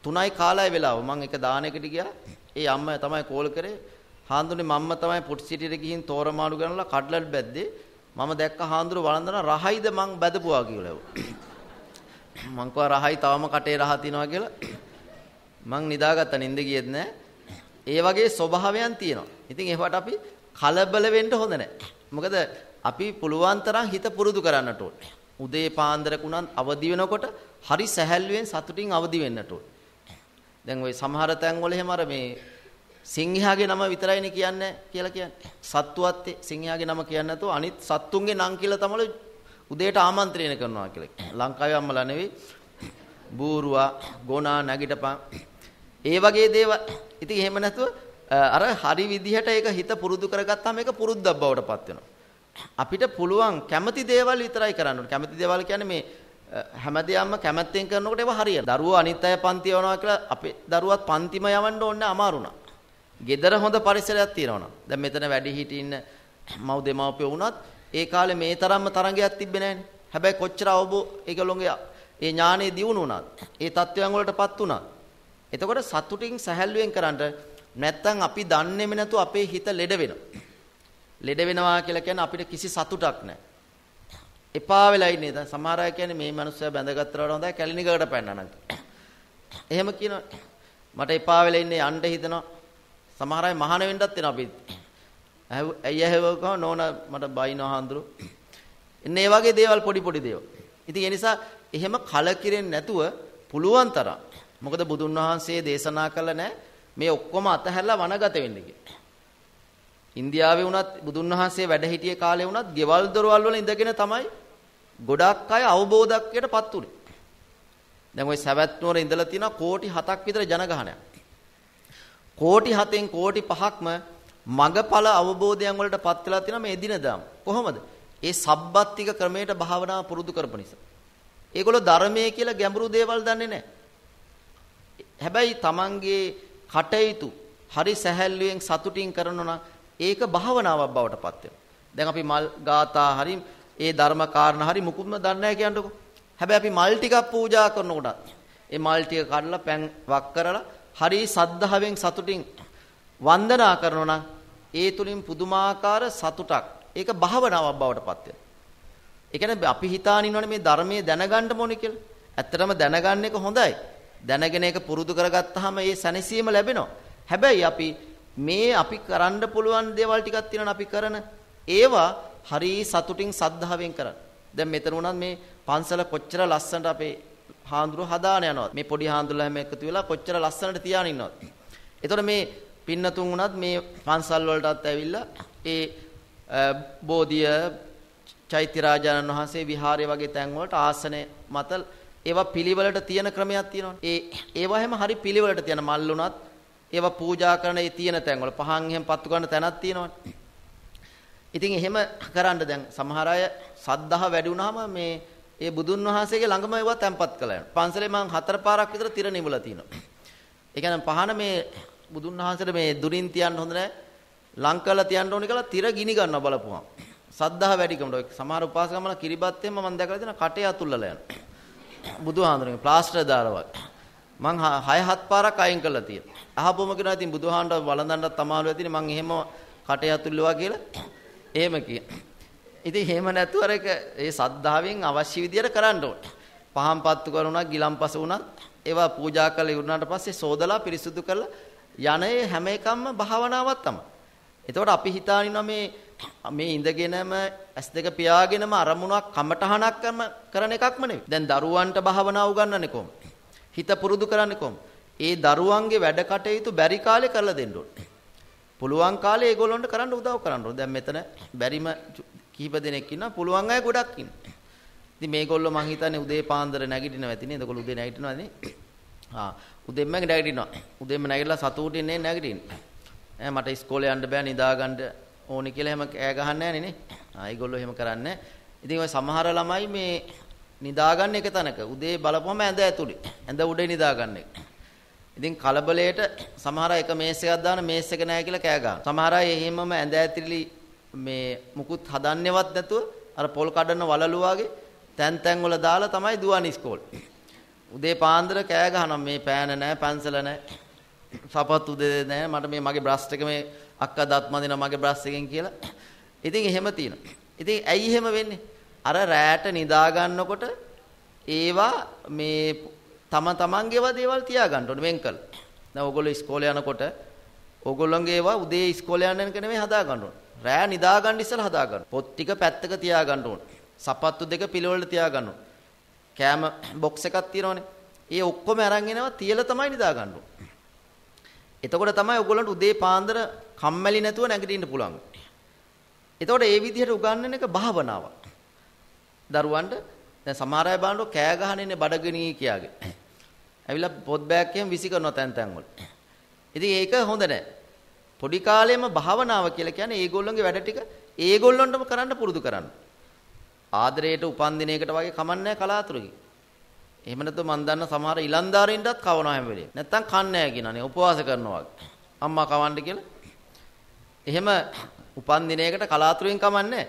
3යි කාලයි වෙලාව මං එක දානෙකට ගියා. ඒ අම්මා තමයි කෝල් කරේ. හාඳුනේ මම්ම තමයි පුටි සිටියට ගිහින් තෝරමාළු ගනලා කඩලල් බැද්දේ. මම දැක්ක හාඳුර වළඳන රහයිද මං බදපුවා කියලා. මං කව රහයි තවම කටේ රහ තිනවා කියලා. මං නිදාගත්ත නිින්ද ගියෙත් නෑ. ඒ වගේ ස්වභාවයන් තියෙනවා. ඉතින් ඒවට අපි කලබල වෙන්න හොඳ නෑ. මොකද අපි පුළුවන් තරම් හිත පුරුදු කරන්නට ඕනේ. උදේ පාන්දරකුණන් අවදි වෙනකොට හරි සැහැල්ලුවෙන් සතුටින් අවදි වෙන්නට ඕනේ. දැන් ওই සමහර තැන්වල එහෙම අර මේ සිංහයාගේ නම විතරයිනේ කියන්නේ කියලා කියන්නේ. සත්තුවත් සිංහයාගේ නම කියන්නේ නැතුව අනිත් සත්තුන්ගේ නම් කියලා තමයි උදේට ආමන්ත්‍රණය කරනවා කියලා. ලංකාවේ අම්මලා නෙවෙයි. බූරුවා, ගෝනා නැගිටපන්. ඒ වගේ දේවල්. ඉතින් එහෙම නැතුව අර හරි විදිහට ඒක හිත පුරුදු කරගත්තාම ඒක පුරුද්දක් බවට පත් වෙනවා. අපිට පුළුවන් කැමති දේවල් විතරයි කරන්න ඕනේ. කැමති දේවල් කියන්නේ මේ හැමදේම කැමැත්තෙන් කරනකොට ඒවා හරියන. දරුවෝ අනිත් අය පන්ති යවනවා කියලා අපේ දරුවත් පන්තිම යවන්න ඕනේ අමාරු නා. gedara හොඳ පරිසරයක් තියෙනවා දැන් මෙතන වැඩි හිටි ඉන්න මව් දෙමව්පිය වුණත් ඒ කාලේ මේ තරම්ම තරංගයක් තිබ්බේ නැහනේ. හැබැයි කොච්චර අවබෝධ ඒගොල්ලෝගේ ඒ ඥානෙ දියුණු වුණත් ඒ தත්වයන් වලටපත් වුණත් එතකොට සතුටින් සැහැල්ලුවෙන් කරන්න නැත්තම් අපි දන්නේම නැතුව අපේ හිත ලෙඩ වෙනවා. ලෙඩ වෙනවා කියලා කියන්නේ අපිට කිසි සතුටක් නැහැ. එපා වෙලා ඉන්නේ දැන් සමහර අය කියන්නේ මේ මනුස්සයා බැඳගත්තරට හොඳයි කැලිනිගකට පැන්නා නම්. එහෙම කියනවා. මට එපා වෙලා ඉන්නේ යන්න හිතනවා. සමහර අය මහාන වෙන්නත් වෙන අපි. ඇයි ඇහුවකම නෝනා මට බයිනවා හඳුරු. එන්න ඒ වගේ දේවල් පොඩි පොඩි දේවල්. ඉතින් ඒ නිසා එහෙම කලකිරෙන්නේ නැතුව පුළුවන් තරම්. මොකද බුදුන් වහන්සේ දේශනා කළ නැහැ මේ ඔක්කොම අතහැරලා වනගත වෙන්න කියලා. ඉන්දියාවේ වුණත් බුදුන් වහන්සේ වැඩ හිටියේ කාලේ වුණත් ගෙවල් දොරවල් වල ඉඳගෙන තමයි ගොඩක් අය අවබෝධයකටපත් උනේ. දැන් ওই සවැත් නුවර ඉඳලා තියෙන කෝටි 7ක් විතර ජනගහනයක්. කෝටි 7න් කෝටි 5ක්ම මගඵල අවබෝධයන් වලට පත් වෙලා තියෙනවා මේ දිනදාම. කොහොමද? ඒ සබ්බත්තික ක්‍රමයට භාවනා පුරුදු කරපු නිසා. ඒගොල්ලෝ ධර්මයේ කියලා ගැඹුරු දේවල් දන්නේ නැහැ. හැබැයි Tamanගේ කටයුතු හරි සැහැල්ලුවෙන් සතුටින් කරනවා ඒක භාවනාවක් බවට පත් දැන් අපි මල් ගාථා හරි ඒ ධර්ම කාරණා හරි මුකුත්ම දන්නේ නැහැ කියන්නකො. හැබැයි අපි මල් ටිකක් පූජා කරනකොට ඒ මල් ටික කඩලා පැන් වක් කරලා හරි සද්ධාවෙන් සතුටින් වන්දනා කරනවා නම් ඒ තුලින් පුදුමාකාර සතුටක් ඒක භවනාවක් බවට පත් වෙනවා. ඒ කියන්නේ අපි හිතාන ඉන්නවනේ මේ ධර්මයේ දැනගන්න ඕනේ කියලා. ඇත්තටම දැනගන්න එක හොඳයි. දැනගෙන ඒක පුරුදු කරගත්තාම ඒ සැනසීම ලැබෙනවා. හැබැයි අපි මේ අපි කරන්න පුළුවන් දේවල් ටිකක් තියෙනවා අපි කරන ඒවා හරි සතුටින් සද්ධාවෙන් කරන්න. දැන් මෙතන උනත් මේ පන්සල කොච්චර ලස්සනට අපේ හාඳුරු හදාන යනවා. මේ පොඩි හාඳුරුලා හැම එකතු වෙලා කොච්චර ලස්සනට තියාගෙන ඉන්නවද? එතකොට මේ පින්නතුන් උනත් මේ පන්සල් වලටත් ඇවිල්ලා ඒ බෝධිය චෛත්‍ය රාජානන් වහන්සේ විහාරය වගේ තැන් වලට ආසන මත ඒවා පිළිවෙලට තියෙන ක්‍රමයක් තියෙනවා. ඒ ඒවා හැම හරි පිළිවෙලට තියෙන මල් උනත් ඒවා පූජා කරන ඒ තියෙන තැන් වල පහන් එහෙම පත්තු ගන්න තැනක් තියෙනවනේ. ඉතින් එහෙම කරන්න දැන් සමහර අය සද්ධාහ වැඩි වුණාම මේ ඒ බුදුන් වහන්සේගේ ළඟම ඒවා තැම්පත් කළා යනවා. පන්සලේ මම හතර පාරක් විතර තිර නිවලා තිනවා. ඒ කියන්නේ පහන මේ බුදුන් වහන්සේට මේ දුරින් තියන්න හොඳ නැහැ. ලං කරලා තියන්න ඕනේ කියලා තිර ගිනි ගන්නවා බලපුවම. සද්ධා වැඩිකමට ඔය සමහර උපාසකමල කිරිබත් එම්ම මම දැකලා තියෙනවා කටේ අතුල්ලලා යනවා. බුදුහාඳුනේ ප්ලාස්ටර් දාලා වගේ. මං හය හත් පාරක් අයින් කරලා තියෙනවා. අහපොම කියනවා ඉතින් බුදුහාමර වළඳන්නත් තමාලු ඇතිනේ මං එහෙම කටේ අතුල්ලුවා කියලා. එහෙම කියන. ඉතින් එහෙම නැතුව අරක ඒ සද්ධාවෙන් අවශ්‍ය විදියට කරන්න ඕනේ. පහන් පත්තු කරුණා, ගිලම්පස වුණා, ඒවා පූජා කළේ වුණාට පස්සේ සෝදලා පිරිසුදු කරලා යන හැම එකක්ම භාවනාවක් තමයි. එතකොට අපි හිතානිනවා මේ මේ ඉඳගෙනම ඇස් දෙක පියාගෙනම අරමුණක් කමටහනක්ම කරන එකක්ම නෙවෙයි. දැන් දරුවන්ට භාවනා උගන්වන්නේ කොහොම? හිත පුරුදු කරන්නේ කොහොම? ඒ දරුවන්ගේ වැඩ කටයුතු බැරි කාලේ කරලා දෙන්න ඕනේ. පුළුවන් කාලේ ඒගොල්ලොන්ට කරන්න උදව් කරන්න ඕනේ. දැන් මෙතන බැරිම කිහිප දෙනෙක් ඉන්නවා පුළුවන් අය ගොඩක් ඉන්නවා. ඉතින් මේගොල්ලෝ මං හිතන්නේ උදේ පාන්දර නැගිටිනවා ඇති නේද? ඒගොල්ලෝ උදේ නැගිටිනවා නේද? ආ උදෙන්ම නැගිටිනවා. උදෙන්ම නැගිටලා සතුටින් නේ නැගිටින්නේ. ඈ මට ඉස්කෝලේ යන්න බෑ නිදා ගන්න ඕනි කියලා එහෙම කෑ ගහන්නේ නැහනේ නේ. ආ ඒගොල්ලෝ එහෙම කරන්නේ. ඉතින් ඔය සමහර ළමයි මේ නිදා ගන්න එක තැනක උදේ බලපුවම ඇඳ ඇතුලේ. ඇඳ උඩේ නිදා ගන්න එක. ඉතින් කලබලයට සමහර අය එක මේස් එකක් දාන මේස් එක නැහැ කියලා කෑ ගන්නවා. සමහර අය එහෙමම ඇඳ ඇතුලේ මේ මුකුත් හදන්නේවත් නැතුව අර පොල් කඩන වලලු වගේ තැන් තැන් වල දාලා තමයි දුවන්නේ ඉස්කෝලේ. උදේ පාන්දර කෑ ගහනවා මේ පෑන නැහැ, පන්සල නැහැ. සපත්තු දෙදේ නැහැ. මට මේ මගේ බ්‍රෂ් එක මේ අක්කා දත් මදිනවා මගේ බ්‍රෂ් එකෙන් කියලා. ඉතින් එහෙම තියෙනවා. ඉතින් ඇයි එහෙම වෙන්නේ? අර රැට නිදා ගන්නකොට ඒවා මේ තම තමන්ගේව දේවල් තියාගන්න ඕනේ වෙන් කළ. දැන් ඕගොල්ලෝ ඉස්කෝලේ යනකොට ඕගොල්ලන්ගේ ඒවා උදේ ඉස්කෝලේ යන්න යන කෙනෙමේ හදා ගන්න ඕනේ. රෑ නිදාගන්න ඉස්සලා හදාගන්න. පොත් ටික පැත්තක තියාගන්න ඕන. සපත්තු දෙක පිළවෙලට තියාගන්න ඕන. කෑම බොක්ස් එකක් තියෙනවනේ. ඒ ඔක්කොම අරන් එනවා තියලා තමයි නිදාගන්න ඕන. එතකොට තමයි ඔයගොල්ලන්ට උදේ පාන්දර කම්මැලි නැතුව නැගිටින්න පුළුවන්. එතකොට ඒ විදිහට උගන්වන එක භාවනාවක්. දරුවන්ට දැන් සමහර අය බලනකොට කෑ ගහන ඉන්නේ බඩගිනී කියාගේ. ඇවිල්ලා පොත් බෑග් එකෙන් විසි කරනවා තැන් තැන් වල. ඉතින් ඒක හොඳ නැහැ. පොඩි කාලේම භාවනාව කියලා කියන්නේ ඒගොල්ලන්ගේ වැඩ ටික ඒගොල්ලන්ටම කරන්න පුරුදු කරන්න. ආදරයට උපන් දිනයකට වගේ කමන්නේ කලාතුරකින්. එහෙම නැත්නම් මම දන්න සමහර ඉලන්දාරින්ටත් කවනවා හැම වෙලේ. නැත්තම් කන්නේ කියනනේ උපවාස කරනවා. අම්මා කවන්න කියලා. එහෙම උපන් දිනයකට කලාතුරකින් කමන්නේ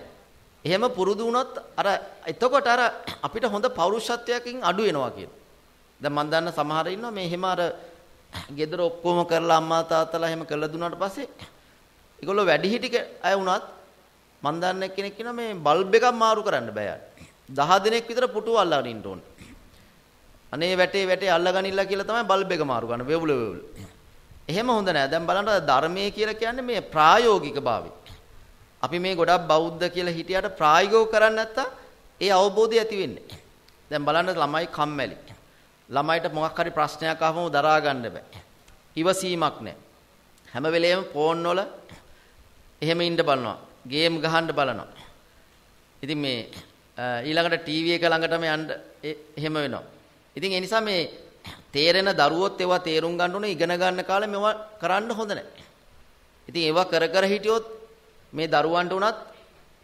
එහෙම පුරුදු වුණොත් අර එතකොට අර අපිට හොඳ පෞරුෂත්වයකින් අඩු වෙනවා කියන. දැන් මම දන්න සමහර ඉන්නවා මේ එහෙම අර ගෙදර ඔක්කොම කරලා අම්මා තාත්තලා එහෙම කළා දුන්නාට පස්සේ ඒගොල්ලෝ වැඩිහිටි අය වුණත් මන් දන්නේ කෙනෙක් කියනවා මේ බල්බ් එකක් මාරු කරන්න බෑ යාට. 10 දිනක් විතර පුටුව අල්ලගෙන ඉන්න ඕනේ. අනේ වැටේ වැටේ අල්ලගනින්නලා කියලා තමයි බල්බ් එක මාරු කරන්න වේවුල වේවුල. එහෙම හොඳ නෑ. දැන් බලන්න ධර්මයේ කියලා කියන්නේ මේ ප්‍රායෝගික භාවය. අපි මේ ගොඩක් බෞද්ධ කියලා හිටියට ප්‍රායෝගිකව කරන්නේ නැත්තම් ඒ අවබෝධය ඇති වෙන්නේ. දැන් බලන්න ළමයි කම්මැලි. ළමයිට මොකක් හරි ප්‍රශ්නයක් ආවම දරා ගන්න බෑ. ඉවසීමක් නැහැ. හැම වෙලෙම ෆෝන් වල එහෙම ඉන්න බලනවා. ගේම් ගහන්න බලනවා. ඉතින් මේ ඊළඟට ටීවී එක ළඟටම යන්න එහෙම වෙනවා. ඉතින් ඒ නිසා මේ තේරෙන දරුවොත් ඒවා තේරුම් ගන්න ඕනේ ඉගෙන ගන්න කාලේ මේවා කරන්න හොඳ නැහැ. ඉතින් ඒවා කර කර හිටියොත් මේ දරුවන්ට උනත්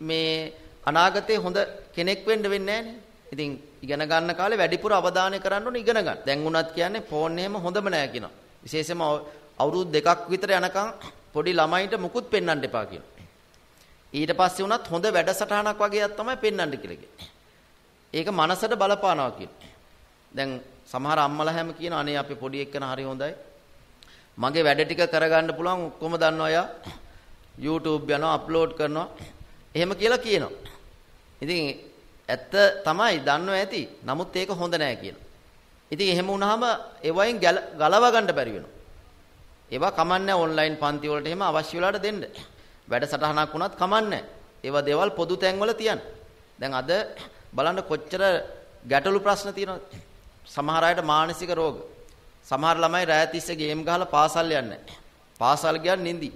මේ අනාගතේ හොඳ කෙනෙක් වෙන්න වෙන්නේ නැහැ ඉතින් ඉගෙන ගන්න කාලේ වැඩිපුර අවධානය කරන්න ඕනේ ඉගෙන ගන්න. දැන් උනත් කියන්නේ ෆෝන් එහෙම හොඳම නෑ කියනවා. විශේෂයෙන්ම අවුරුදු දෙකක් විතර යනකම් පොඩි ළමයින්ට මුකුත් පෙන්වන්න එපා කියනවා. ඊට පස්සේ උනත් හොඳ වැඩසටහනක් වගේක් තමයි පෙන්වන්න කියලා කියන්නේ. ඒක මනසට බලපානවා කියන්නේ. දැන් සමහර අම්මලා හැම කියන අනේ අපේ පොඩි එක්කන හරි හොඳයි. මගේ වැඩ ටික කරගන්න පුළුවන් ඔක්කොම දන්නවා යා. YouTube යනවා අප්ලෝඩ් කරනවා. එහෙම කියලා කියනවා. ඉතින් ඇත්ත තමයි දන්නව ඇති. නමුත් ඒක හොඳ නෑ කියලා. ඉතින් එහෙම වුණාම ඒවයින් ගලව ගන්න බැරි වෙනවා. ඒවා කමන්නේ ඔන්ලයින් පන්ති වලට එහෙම අවශ්‍ය වෙලාවට දෙන්න. වැඩසටහනක් වුණත් කමන්නේ. ඒවා දේවල් පොදු තැන්වල තියන්න. දැන් අද බලන්න කොච්චර ගැටලු ප්‍රශ්න තියෙනවද? සමහර අයට මානසික රෝග. සමහර ළමයි රාය තිස්සේ ගේම් ගහලා පාසල් යන්නේ. පාසල් ගියන් නිදි.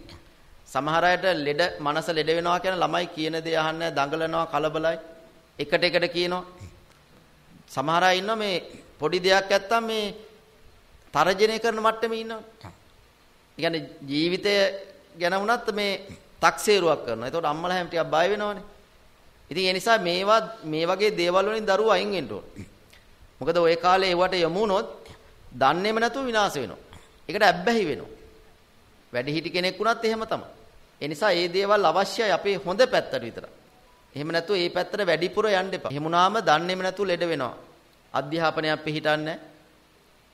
සමහර අයට ලෙඩ මනස ලෙඩ වෙනවා කියන ළමයි කියන දේ අහන්නේ දඟලනවා කලබලයි. එකට එකට කියනවා. සමහර අය ඉන්නවා මේ පොඩි දෙයක් නැත්තම් මේ තර්ජනය කරන මට්ටමේ ඉන්නවා. ඒ ජීවිතය ගැන වුණත් මේ තක්සේරුවක් කරනවා. එතකොට අම්මලා හැම ටිකක් බය වෙනවනේ. ඉතින් ඒ නිසා මේවා මේ වගේ දේවල් වලින් දරුවෝ අයින් වෙන්න ඕන. මොකද ওই කාලේ ඒවට යමු වුණොත් දන්නේම නැතුව විනාශ වෙනවා. ඒකට ඇබ්බැහි වෙනවා. වැඩිහිටි කෙනෙක් වුණත් එහෙම තමයි. ඒ නිසා මේ දේවල් අවශ්‍යයි අපේ හොඳ පැත්තට විතරයි. එහෙම නැතුව ඒ පැත්තට වැඩිපුර යන්න එපා. එහෙම වුණාම දන්නේම නැතුව ලෙඩ වෙනවා. අධ්‍යාපනයක් පිළිහිටන්නේ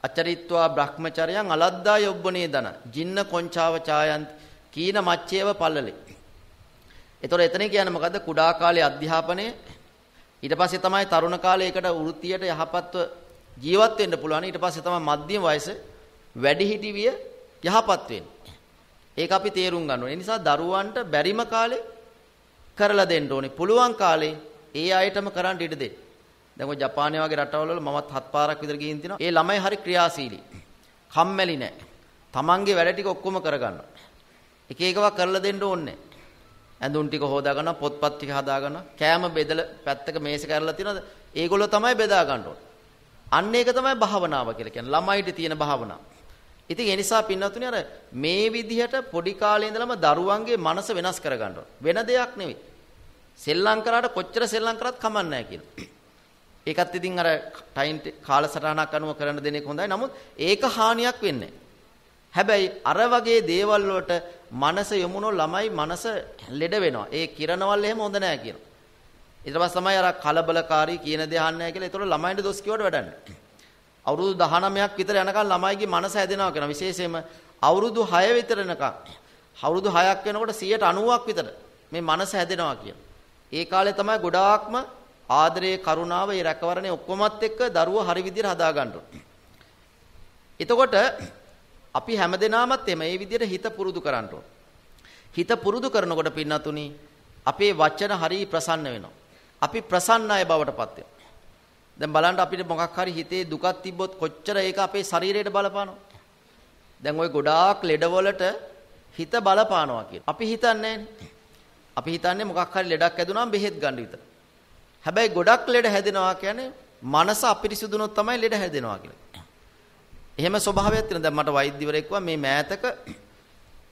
අචරිත්වා බ්‍රහ්මචරයන් අලද්දා යොබ්බනේ දන. ජින්න කොංචාව ඡායන් කීන මච්චේව පල්ලලේ. එතකොට එතන කියන්නේ මොකද්ද? කුඩා කාලේ අධ්‍යාපනය ඊට පස්සේ තමයි තරුණ කාලේකට වෘත්තියට යහපත්ව ජීවත් වෙන්න පුළුවන්. ඊට පස්සේ තමයි මධ්‍යම වයස වැඩිහිටිවිය යහපත් වෙන්නේ. ඒක අපි තේරුම් ගන්න ඕනේ. ඒ නිසා දරුවන්ට බැරිම කාලේ කරලා දෙන්න ඕනේ. පුළුවන් කාලේ ඒ අයටම කරන්න ඉඩ දෙන්න. දැන් ඔය ජපානය වගේ රටවල් වල මමත් හත් පාරක් විතර ගිහින් තිනවා. ඒ ළමයි හරි ක්‍රියාශීලී. කම්මැලි නෑ. තමන්ගේ වැඩ ටික ඔක්කොම කරගන්නවා. එක එකවා කරලා දෙන්න ඕනේ. ඇඳුම් ටික හොදා ගන්නවා, පොත්පත් ටික හදා ගන්නවා, කෑම බෙදලා පැත්තක මේසෙ කරලා තියනවා. ඒගොල්ලෝ තමයි බෙදා ගන්න ඕනේ. අන්න ඒක තමයි භාවනාව කියලා කියන්නේ. ළමයිට තියෙන භාවනාව. ඉතින් ඒ නිසා පින්වත්නි අර මේ විදිහට පොඩි කාලේ ඉඳලම දරුවන්ගේ මනස වෙනස් කරගන්න ඕන. වෙන දෙයක් නෙවෙයි. සෙල්ලම් කරාට කොච්චර සෙල්ලම් කරත් කමක් නැහැ කියලා. ඒකත් ඉතින් අර ටයිම් කාලසටහනක් අනුව කරන්න දෙන එක හොඳයි. නමුත් ඒක හානියක් වෙන්නේ හැබැයි අර වගේ දේවල් වලට මනස යමුනෝ ළමයි මනස ලෙඩ වෙනවා. ඒ කිරණවල එහෙම හොඳ නැහැ කියනවා. ඊට පස්සේ තමයි අර කලබලකාරී කියන දේ අහන්නේ නැහැ කියලා. ඒතකොට ළමයින්ට දොස් කියවට වැඩන්නේ. අවුරුදු 19ක් විතර යනකම් ළමයිගේ මනස හැදෙනවා කියනවා. විශේෂයෙන්ම අවුරුදු 6 විතර යනකම්. අවුරුදු 6ක් වෙනකොට 90ක් විතර මේ මනස හැදෙනවා කියන. ඒ කාලේ තමයි ගොඩාක්ම ආදරය කරුණාව ඒ රැකවරණේ ඔක්කොමත් එක්ක දරුවෝ හරි විදිහට හදා ගන්න එතකොට අපි හැමදෙනාමත් එම මේ විදිහට හිත පුරුදු කරන්න හිත පුරුදු කරනකොට පින්නතුනි අපේ වචන හරි ප්‍රසන්න වෙනවා. අපි ප්‍රසන්න අය බවටපත් වෙනවා. දැන් බලන්න අපිට මොකක් හරි හිතේ දුකක් තිබ්බොත් කොච්චර ඒක අපේ ශරීරයට බලපානවද? දැන් ওই ගොඩාක් ලෙඩවලට හිත බලපානවා කියලා. අපි හිතන්නේ නෑනේ. අපි හිතන්නේ මොකක් හරි ලෙඩක් ඇදුනම බෙහෙත් ගන්න විතර. හැබැයි ගොඩක් ලෙඩ හැදෙනවා කියන්නේ මනස අපිරිසිදුනොත් තමයි ලෙඩ හැදෙනවා කියලා. එහෙම ස්වභාවයක් තියෙන. දැන් මට වෛද්‍යවරයෙක් කිව්වා මේ මෑතක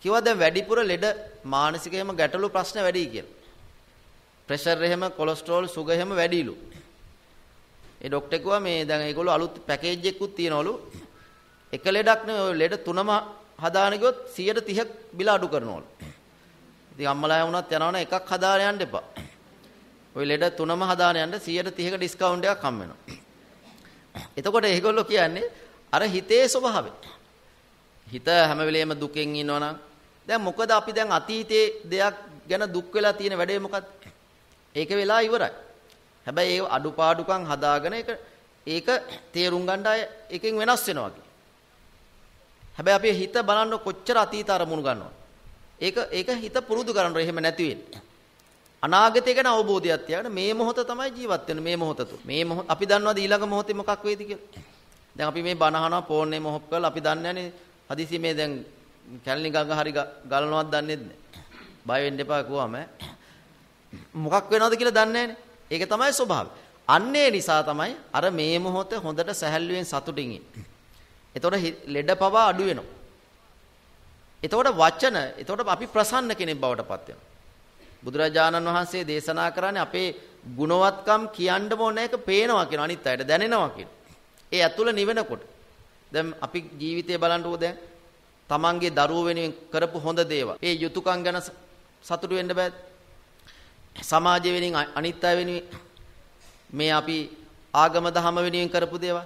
කිව්වා දැන් වැඩිපුර ලෙඩ මානසික එහෙම ගැටලු ප්‍රශ්න වැඩි කියලා. ප්‍රෙෂර් එහෙම කොලෙස්ටරෝල් සුගර් එහෙම වැඩිලු. ඒ ડોක්ටර් කිව්වා මේ දැන් ඒගොල්ලෝ අලුත් පැකේජ් එකකුත් තියනවලු. එක ලෙඩක් නෙවෙයි ඔය ලෙඩ තුනම හදාන ගියොත් 130ක් බිල අඩු කරනවලු. ඉතින් අම්මලා වුණත් යනවනේ එකක් හදාගෙන යන්න එපා. ওই ලෙඩ තුනම හදාගෙන යන්න 130ක ඩිස්කවුන්ට් එකක් හම් වෙනවා. එතකොට ඒගොල්ලෝ කියන්නේ අර හිතේ ස්වභාවය. හිත හැම වෙලෙම දුකෙන් ඉන්නවනම් දැන් මොකද අපි දැන් අතීතයේ දෙයක් ගැන දුක් වෙලා තියෙන වැඩේ මොකක්ද? ඒක වෙලා ඉවරයි. හැබැයි ඒ අඩුපාඩුකම් හදාගෙන ඒක ඒක තේරුම් ගන්න අය එකෙන් වෙනස් වෙනවා හැබැයි අපේ හිත බලන්න කොච්චර අතීත අරමුණු ගන්නවද? ඒක ඒක හිත පුරුදු කරන්න එහෙම නැති වෙන්නේ. අනාගතය ගැන අවබෝධයක් තියාගෙන මේ මොහොත තමයි ජීවත් වෙන්නේ මේ මොහොත තුල. මේ මොහොත අපි දන්නවද ඊළඟ මොහොතේ මොකක් වේද කියලා? දැන් අපි මේ බණ අහනවා ෆෝන් එකේ මොහොත් කරලා අපි දන්නේ නැනේ හදිසි මේ දැන් කැලණි ගඟ හරි ගලනවත් දන්නේ නැහැ. බය වෙන්න එපා කිව්වම මොකක් වෙනවද කියලා දන්නේ නැනේ. ඒක තමයි ස්වභාවය. අන්නේ නිසා තමයි අර මේ මොහොත හොඳට සැහැල්ලුවෙන් සතුටින් ඉන්නේ. එතකොට ලෙඩ පවා අඩු වෙනවා. එතකොට වචන එතකොට අපි ප්‍රසන්න කෙනෙක් බවට පත් බුදුරජාණන් වහන්සේ දේශනා කරන්නේ අපේ ගුණවත්කම් කියන්න ඕන එක පේනවා කියන අනිත් අයට දැනෙනවා කියන. ඒ ඇතුළ නිවෙනකොට දැන් අපි ජීවිතේ බලන්නකෝ දැන් තමන්ගේ දරුවෝ වෙනුවෙන් කරපු හොඳ දේවල්. ඒ යුතුයකම් ගැන සතුටු වෙන්න බෑ. සමාජය වෙනුවෙන් අනිත් අය වෙනුවෙන් මේ අපි ආගම දහම වෙනුවෙන් කරපු දේවල්.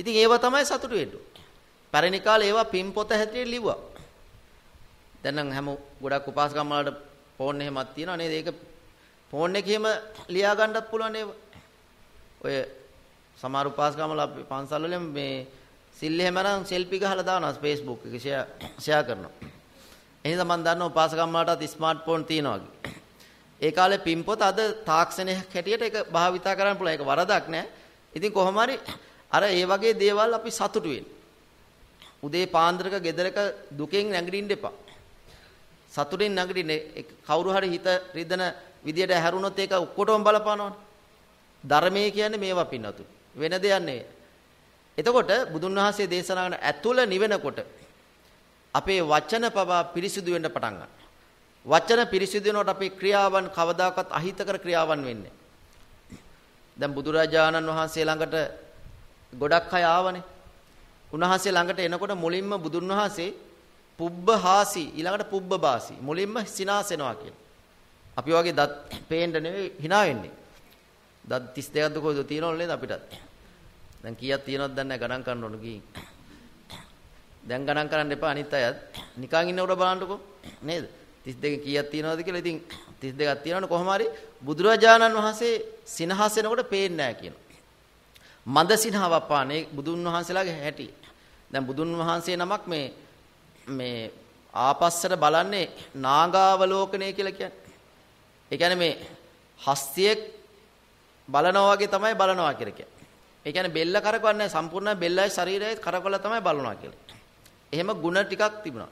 ඉතින් ඒව තමයි සතුටු වෙන්න. පැරණි කාලේ ඒවා පින් පොත හැටියට ලිව්වා. දැන් නම් හැම ගොඩක් උපාසකම් වලට ෆෝන් එහෙමත් තියෙනවා නේද? ඒක ෆෝන් එකේම ලියා ගන්නත් පුළුවන් ඒව. ඔය සමහර උපාසකම් වල අපි පන්සල් වලින් මේ සිල් එහෙම නම් සෙල්ෆි ගහලා දානවා Facebook එකේ ෂෙයා ෂෙයා කරනවා. එහෙනම් මම දන්නවා උපාසකම් වලටත් ස්මාර්ට් ෆෝන් තියෙනවා කි. ඒ කාලේ පින්පොත අද තාක්ෂණයක් හැටියට ඒක භාවිතා කරන්න පුළුවන්. ඒක වරදක් නෑ. ඉතින් කොහොම හරි අර ඒ වගේ දේවල් අපි සතුටු වෙන්න. උදේ පාන්දරක ගෙදරක දුකෙන් නැගිටින්න එපා. සතුටින් නගිටින්නේ කවුරු හරි හිත රිදෙන විදියට හැරුණොත් ඒක ඔක්කොටම බලපානවනේ. ධර්මයේ කියන්නේ මේවා පින්නතු. වෙන දෙයක් නෙවෙයි. එතකොට බුදුන් වහන්සේ දේශනා කරන ඇතුළ නිවෙනකොට අපේ වචන පවා පිරිසිදු වෙන්න පටන් ගන්නවා. වචන පිරිසිදු වෙනකොට අපේ ක්‍රියාවන් කවදාකවත් අහිතකර ක්‍රියාවන් වෙන්නේ දැන් බුදුරජාණන් වහන්සේ ළඟට ගොඩක් අය ආවනේ. උන්වහන්සේ ළඟට එනකොට මුලින්ම බුදුන් වහන්සේ පුබ්බහාසි ඊළඟට පුබ්බබාසි මුලින්ම සිනාසෙනවා කියන. අපි වගේ දත් පේන්න නෙවෙයි hina වෙන්නේ. දත් 32ක්ද කොහෙද තියෙනවද නේද අපිටත්. දැන් කීයක් තියෙනවද දැන් ගණන් කරන්න ඕන කී. දැන් ගණන් කරන්න එපා අනිත් අයත්. නිකන් ඉන්නකොට බලන්නකෝ නේද? 32 කීයක් තියෙනවද කියලා. ඉතින් 32ක් තියෙනවනේ කොහොම හරි බුදුරජාණන් වහන්සේ සිනහසෙනකොට පේන්නේ නැහැ කියනවා. මන්ද සිනහවක් පානේ බුදුන් වහන්සේලාගේ හැටි. දැන් බුදුන් වහන්සේ නමක් මේ මේ ආපස්සට බලන්නේ නාගාවලෝකනය කියලා කියන්නේ. ඒ කියන්නේ මේ හස්තියෙක් බලනවා වගේ තමයි බලනවා කියලා කියන්නේ. ඒ කියන්නේ බෙල්ල කරකවන්නේ සම්පූර්ණ බෙල්ලයි ශරීරයයි කරකවලා තමයි බලනවා කියලා. එහෙම ಗುಣ ටිකක් තිබුණා.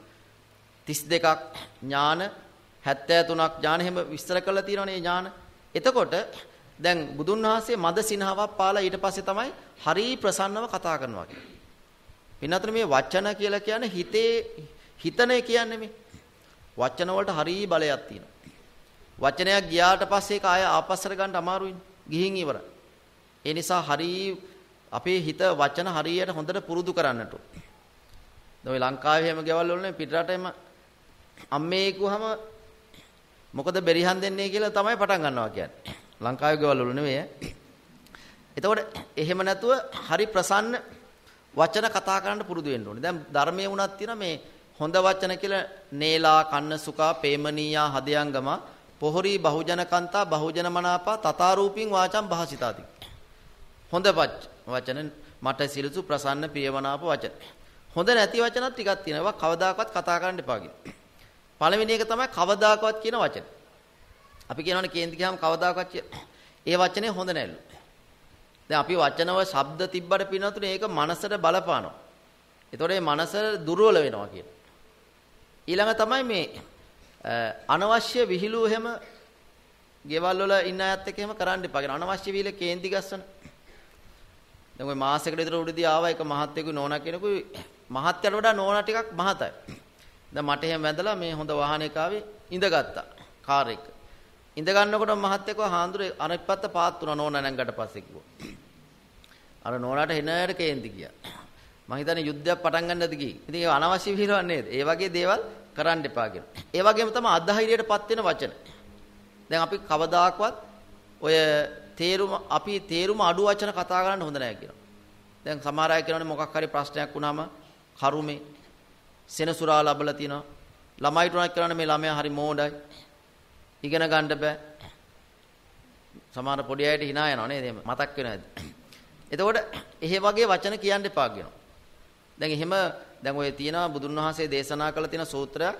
32ක් ඥාන 73ක් ඥාන එහෙම විස්තර කරලා තියෙනවානේ ඥාන. එතකොට දැන් බුදුන් වහන්සේ මද සිනහවක් පාලා ඊට පස්සේ තමයි හරි ප්‍රසන්නව කතා කරනවා කියන්නේ. එනතර මේ වචන කියලා කියන්නේ හිතේ හිතනේ කියන්නේ මේ. වචන වලට හරිය බලයක් තියෙනවා. වචනයක් ගියාට පස්සේ ඒක ආය ආපස්සට ගන්න අමාරුයිනේ. ගිහින් ඉවරයි. ඒ නිසා හරිය අපේ හිත වචන හරියට හොඳට පුරුදු කරන්නට ඕනේ. ලංකාවේ හැම ගෙවල් වලනේ පිටරටේම අම්මේ කිව්වහම මොකද බෙරිහන් දෙන්නේ කියලා තමයි පටන් ගන්නවා කියන්නේ. ලංකාවේ ගෙවල් වල නෙවෙයි. එතකොට එහෙම නැතුව හරි ප්‍රසන්න වචන කතා කරන්න පුරුදු වෙන්න ඕනේ. දැන් ධර්මයේ වුණත් තියෙන මේ හොඳ වචන කියලා නේලා කන්න සුකා ප්‍රේමනීයා හදයන්ගම පොහොරි බහුජනකන්තා බහුජන මනාපා තතාරූපින් වාචම් භාසිතාති. හොඳ වචන මට සිලසු ප්‍රසන්න ප්‍රියමනාප වචන. හොඳ නැති වචනත් ටිකක් තියෙනවා. කවදාකවත් කතා කරන්න එපා කියලා. පළවෙනි එක තමයි කවදාකවත් කියන වචන. අපි කියනවනේ කේන්ති ගියාම කවදාකවත් ඒ වචනේ හොඳ නැල්ලු. දැන් අපි වචනව ශබ්ද තිබ්බට පිනවතුනේ ඒක මනසට බලපානවා. එතකොට මේ මනස දුර්වල වෙනවා කියන. ඊළඟ තමයි මේ අනවශ්‍ය විහිළු එහෙම ගෙවල් වල ඉන්න අයත් එක්ක එහෙම කරන්න එපා කියන. අනවශ්‍ය විහිළු කේන්ති ගස්සන. දැන් ওই මාසෙකට විතර උඩදී ආවා එක මහත්යෙකු නෝනා කෙනෙකු මහත්යට වඩා නෝනා ටිකක් මහතයි. දැන් මට එහෙම වැඳලා මේ හොඳ වාහනයක ආවේ ඉඳගත්තා. කාර් එක. ඉඳ ගන්නකොට මහත් එක්ක හාඳුරේ අනිත් පැත්ත පාත් වුණා නෝනා නැංගට පස්සේ කිව්වා. අර නෝනාට හෙනෑර කේන්ති ගියා. මම හිතන්නේ යුද්ධයක් පටන් ගන්නද කි. ඉතින් ඒක අනවශ්‍ය විහිළුවක් නේද? ඒ වගේ දේවල් කරන්න එපා කියලා. ඒ වගේම තමයි අධෛර්යයටපත් වෙන වචන. දැන් අපි කවදාකවත් ඔය තේරුම අපි තේරුම අඩු වචන කතා කරන්න හොඳ නැහැ කියනවා. දැන් සමහර අය කියනවානේ මොකක් හරි ප්‍රශ්නයක් වුණාම කරුමේ සෙනසුරා ලැබලා තිනවා. ළමයිට උනත් කරන්නේ මේ ළමයා හරි මෝඩයි. ඉගෙන ගන්න බෑ. සමහර පොඩි අයට hina යනවා නේද? මතක් වෙනවා. එතකොට එහෙ වගේ වචන කියන්න එපා කියනවා. දැන් එහෙම දැන් ඔය තියෙනවා බුදුන් වහන්සේ දේශනා කළ තියෙන සූත්‍රයක්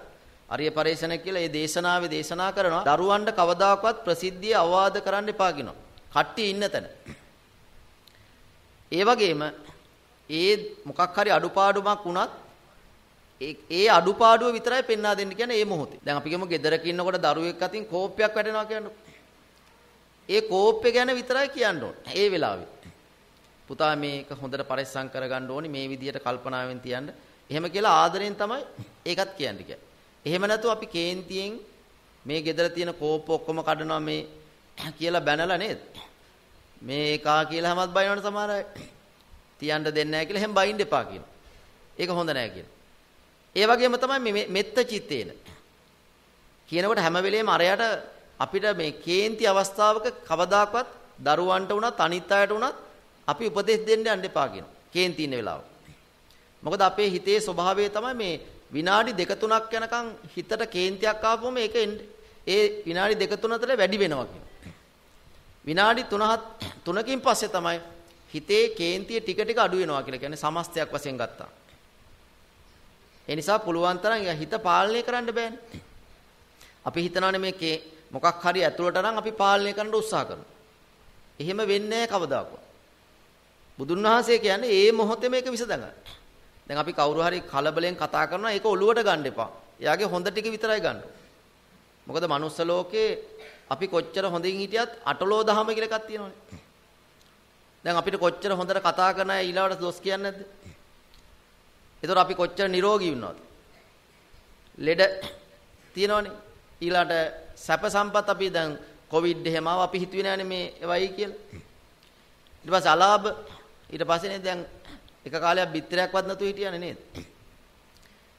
අරිය පරේෂණ කියලා ඒ දේශනාවේ දේශනා කරනවා දරුවන්ට කවදාකවත් ප්‍රසිද්ධිය අවවාද කරන්න එපා කියනවා. කට්ටිය ඉන්න තැන. ඒ වගේම ඒ මොකක් හරි අඩුපාඩුමක් වුණත් ඒ අඩුපාඩුව විතරයි පෙන්වා දෙන්න කියන්නේ මේ මොහොතේ. දැන් අපි කියමු ගෙදරක ඉන්නකොට දරුවෙක් අතින් කෝපයක් වැඩෙනවා කියන්නේ. ඒ කෝපය ගැන විතරයි කියන්න ඕනේ. ඒ වෙලාවේ. පුතා මේක හොඳට පරිස්සම් කරගන්න ඕනි මේ විදියට කල්පනාවෙන් තියන්න. එහෙම කියලා ආදරෙන් තමයි ඒකත් කියන්නේ කියන්නේ. එහෙම නැතු අපි කේන්තියෙන් මේ ගෙදර තියෙන කෝප ඔක්කොම කඩනවා මේ කියලා බැනලා නේද? මේ එකා කියලා හැමත් බයිනවනේ සමහර අය. තියන්න දෙන්නේ නැහැ කියලා හැම බයින් දෙපා කියනවා. ඒක හොඳ නැහැ කියලා. ඒ වගේම තමයි මෙත්ත චිත්තේන. කියනකොට හැම වෙලේම අරයට අපිට මේ කේන්ති අවස්ථාවක කවදාකවත් දරුවන්ට වුණත් අනිත් අයට වුණත් අපි උපදෙස් දෙන්න යන්න එපා කියනවා. කේන්ති ඉන්න වෙලාව. මොකද අපේ හිතේ ස්වභාවය තමයි මේ විනාඩි දෙක තුනක් යනකම් හිතට කේන්තියක් ආපුවම ඒක ඒ විනාඩි දෙක තුන අතර වැඩි වෙනවා කියනවා. විනාඩි 3 3කින් පස්සේ තමයි හිතේ කේන්තිය ටික ටික අඩු වෙනවා කියලා කියන්නේ සමස්තයක් වශයෙන් ගත්තා. ඒ නිසා පුළුවන් තරම් හිත පාලනය කරන්න බෑනේ. අපි හිතනවානේ මේකේ මොකක් හරි ඇතුළට නම් අපි පාලනය කරන්න උත්සාහ කරනවා. එහෙම වෙන්නේ නැහැ කවදාකවත්. බුදුන් වහන්සේ කියන්නේ ඒ මොහොතේ මේක විසඳගන්න. දැන් අපි කවුරු හරි කලබලෙන් කතා කරනවා ඒක ඔලුවට ගන්න එපා. එයාගේ හොඳ ටික විතරයි ගන්න. මොකද manuss ලෝකේ අපි කොච්චර හොඳින් හිටියත් අටලෝ දහම කියලා එකක් තියෙනවානේ. දැන් අපිට කොච්චර හොඳට කතා කරන අය ඊළඟට දොස් කියන්නේ නැද්ද? එතකොට අපි කොච්චර නිරෝගී වුණොත් ලෙඩ තියෙනවනේ ඊළාට සැප සම්පත් අපි දැන් කොවිඩ් එහෙම ආව අපි හිතුවේ නෑනේ මේ එවයි කියලා ඊට පස්සේ අලාභ ඊට පස්සේනේ දැන් එක කාලයක් බිත්තරයක්වත් නැතුව හිටියානේ නේද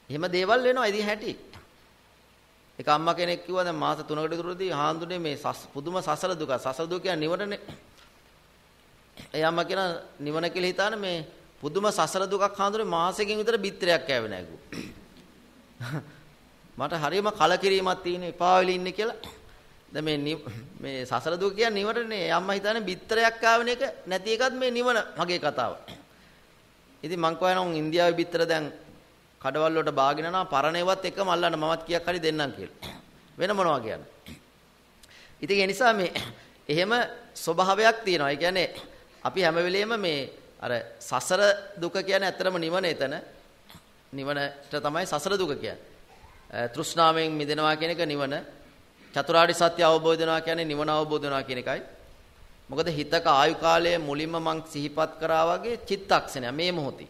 එහෙම දේවල් වෙනවා ඉතින් හැටි එක අම්මා කෙනෙක් කිව්වා දැන් මාස 3කට ඉතුරුදී හාඳුනේ මේ පුදුම සසල දුක සසල දුක කියන්නේ නිවනනේ ඒ අම්මා කියන නිවන කියලා හිතාන මේ පුදුම සසර දුකක් හඳුනේ මාසෙකින් විතර බිත්‍රයක් කෑවේ නැගු. මට හරියම කලකිරීමක් තියෙන එපා වෙලි ඉන්නේ කියලා. දැන් මේ මේ සසර දුක කියන්නේ නිවනනේ. අම්මා හිතන්නේ බිත්‍රයක් ආවෙන එක නැති එකත් මේ නිවන මගේ කතාව. ඉතින් මං කියනවා ඉන්දියාවේ බිත්‍ර දැන් කඩවල වලට බාගෙන යනවා පරණේවත් එකම අල්ලන්න මමත් කීයක් හරි දෙන්නම් කියලා. වෙන මොනවා කියන්නේ. ඉතින් ඒ නිසා මේ එහෙම ස්වභාවයක් තියෙනවා. ඒ කියන්නේ අපි හැම වෙලෙම මේ අර සසර දුක කියන්නේ ඇත්තටම නිවන එතන. නිවනට තමයි සසර දුක කියන්නේ. තෘෂ්ණාවෙන් මිදෙනවා කියන එක නිවන. චතුරාර්ය සත්‍ය අවබෝධ වෙනවා කියන්නේ නිවන අවබෝධ වෙනවා කියන එකයි. මොකද හිතක ආයු කාලයේ මුලින්ම මං සිහිපත් කරා වගේ චිත්තක්ෂණය මේ මොහොතේ.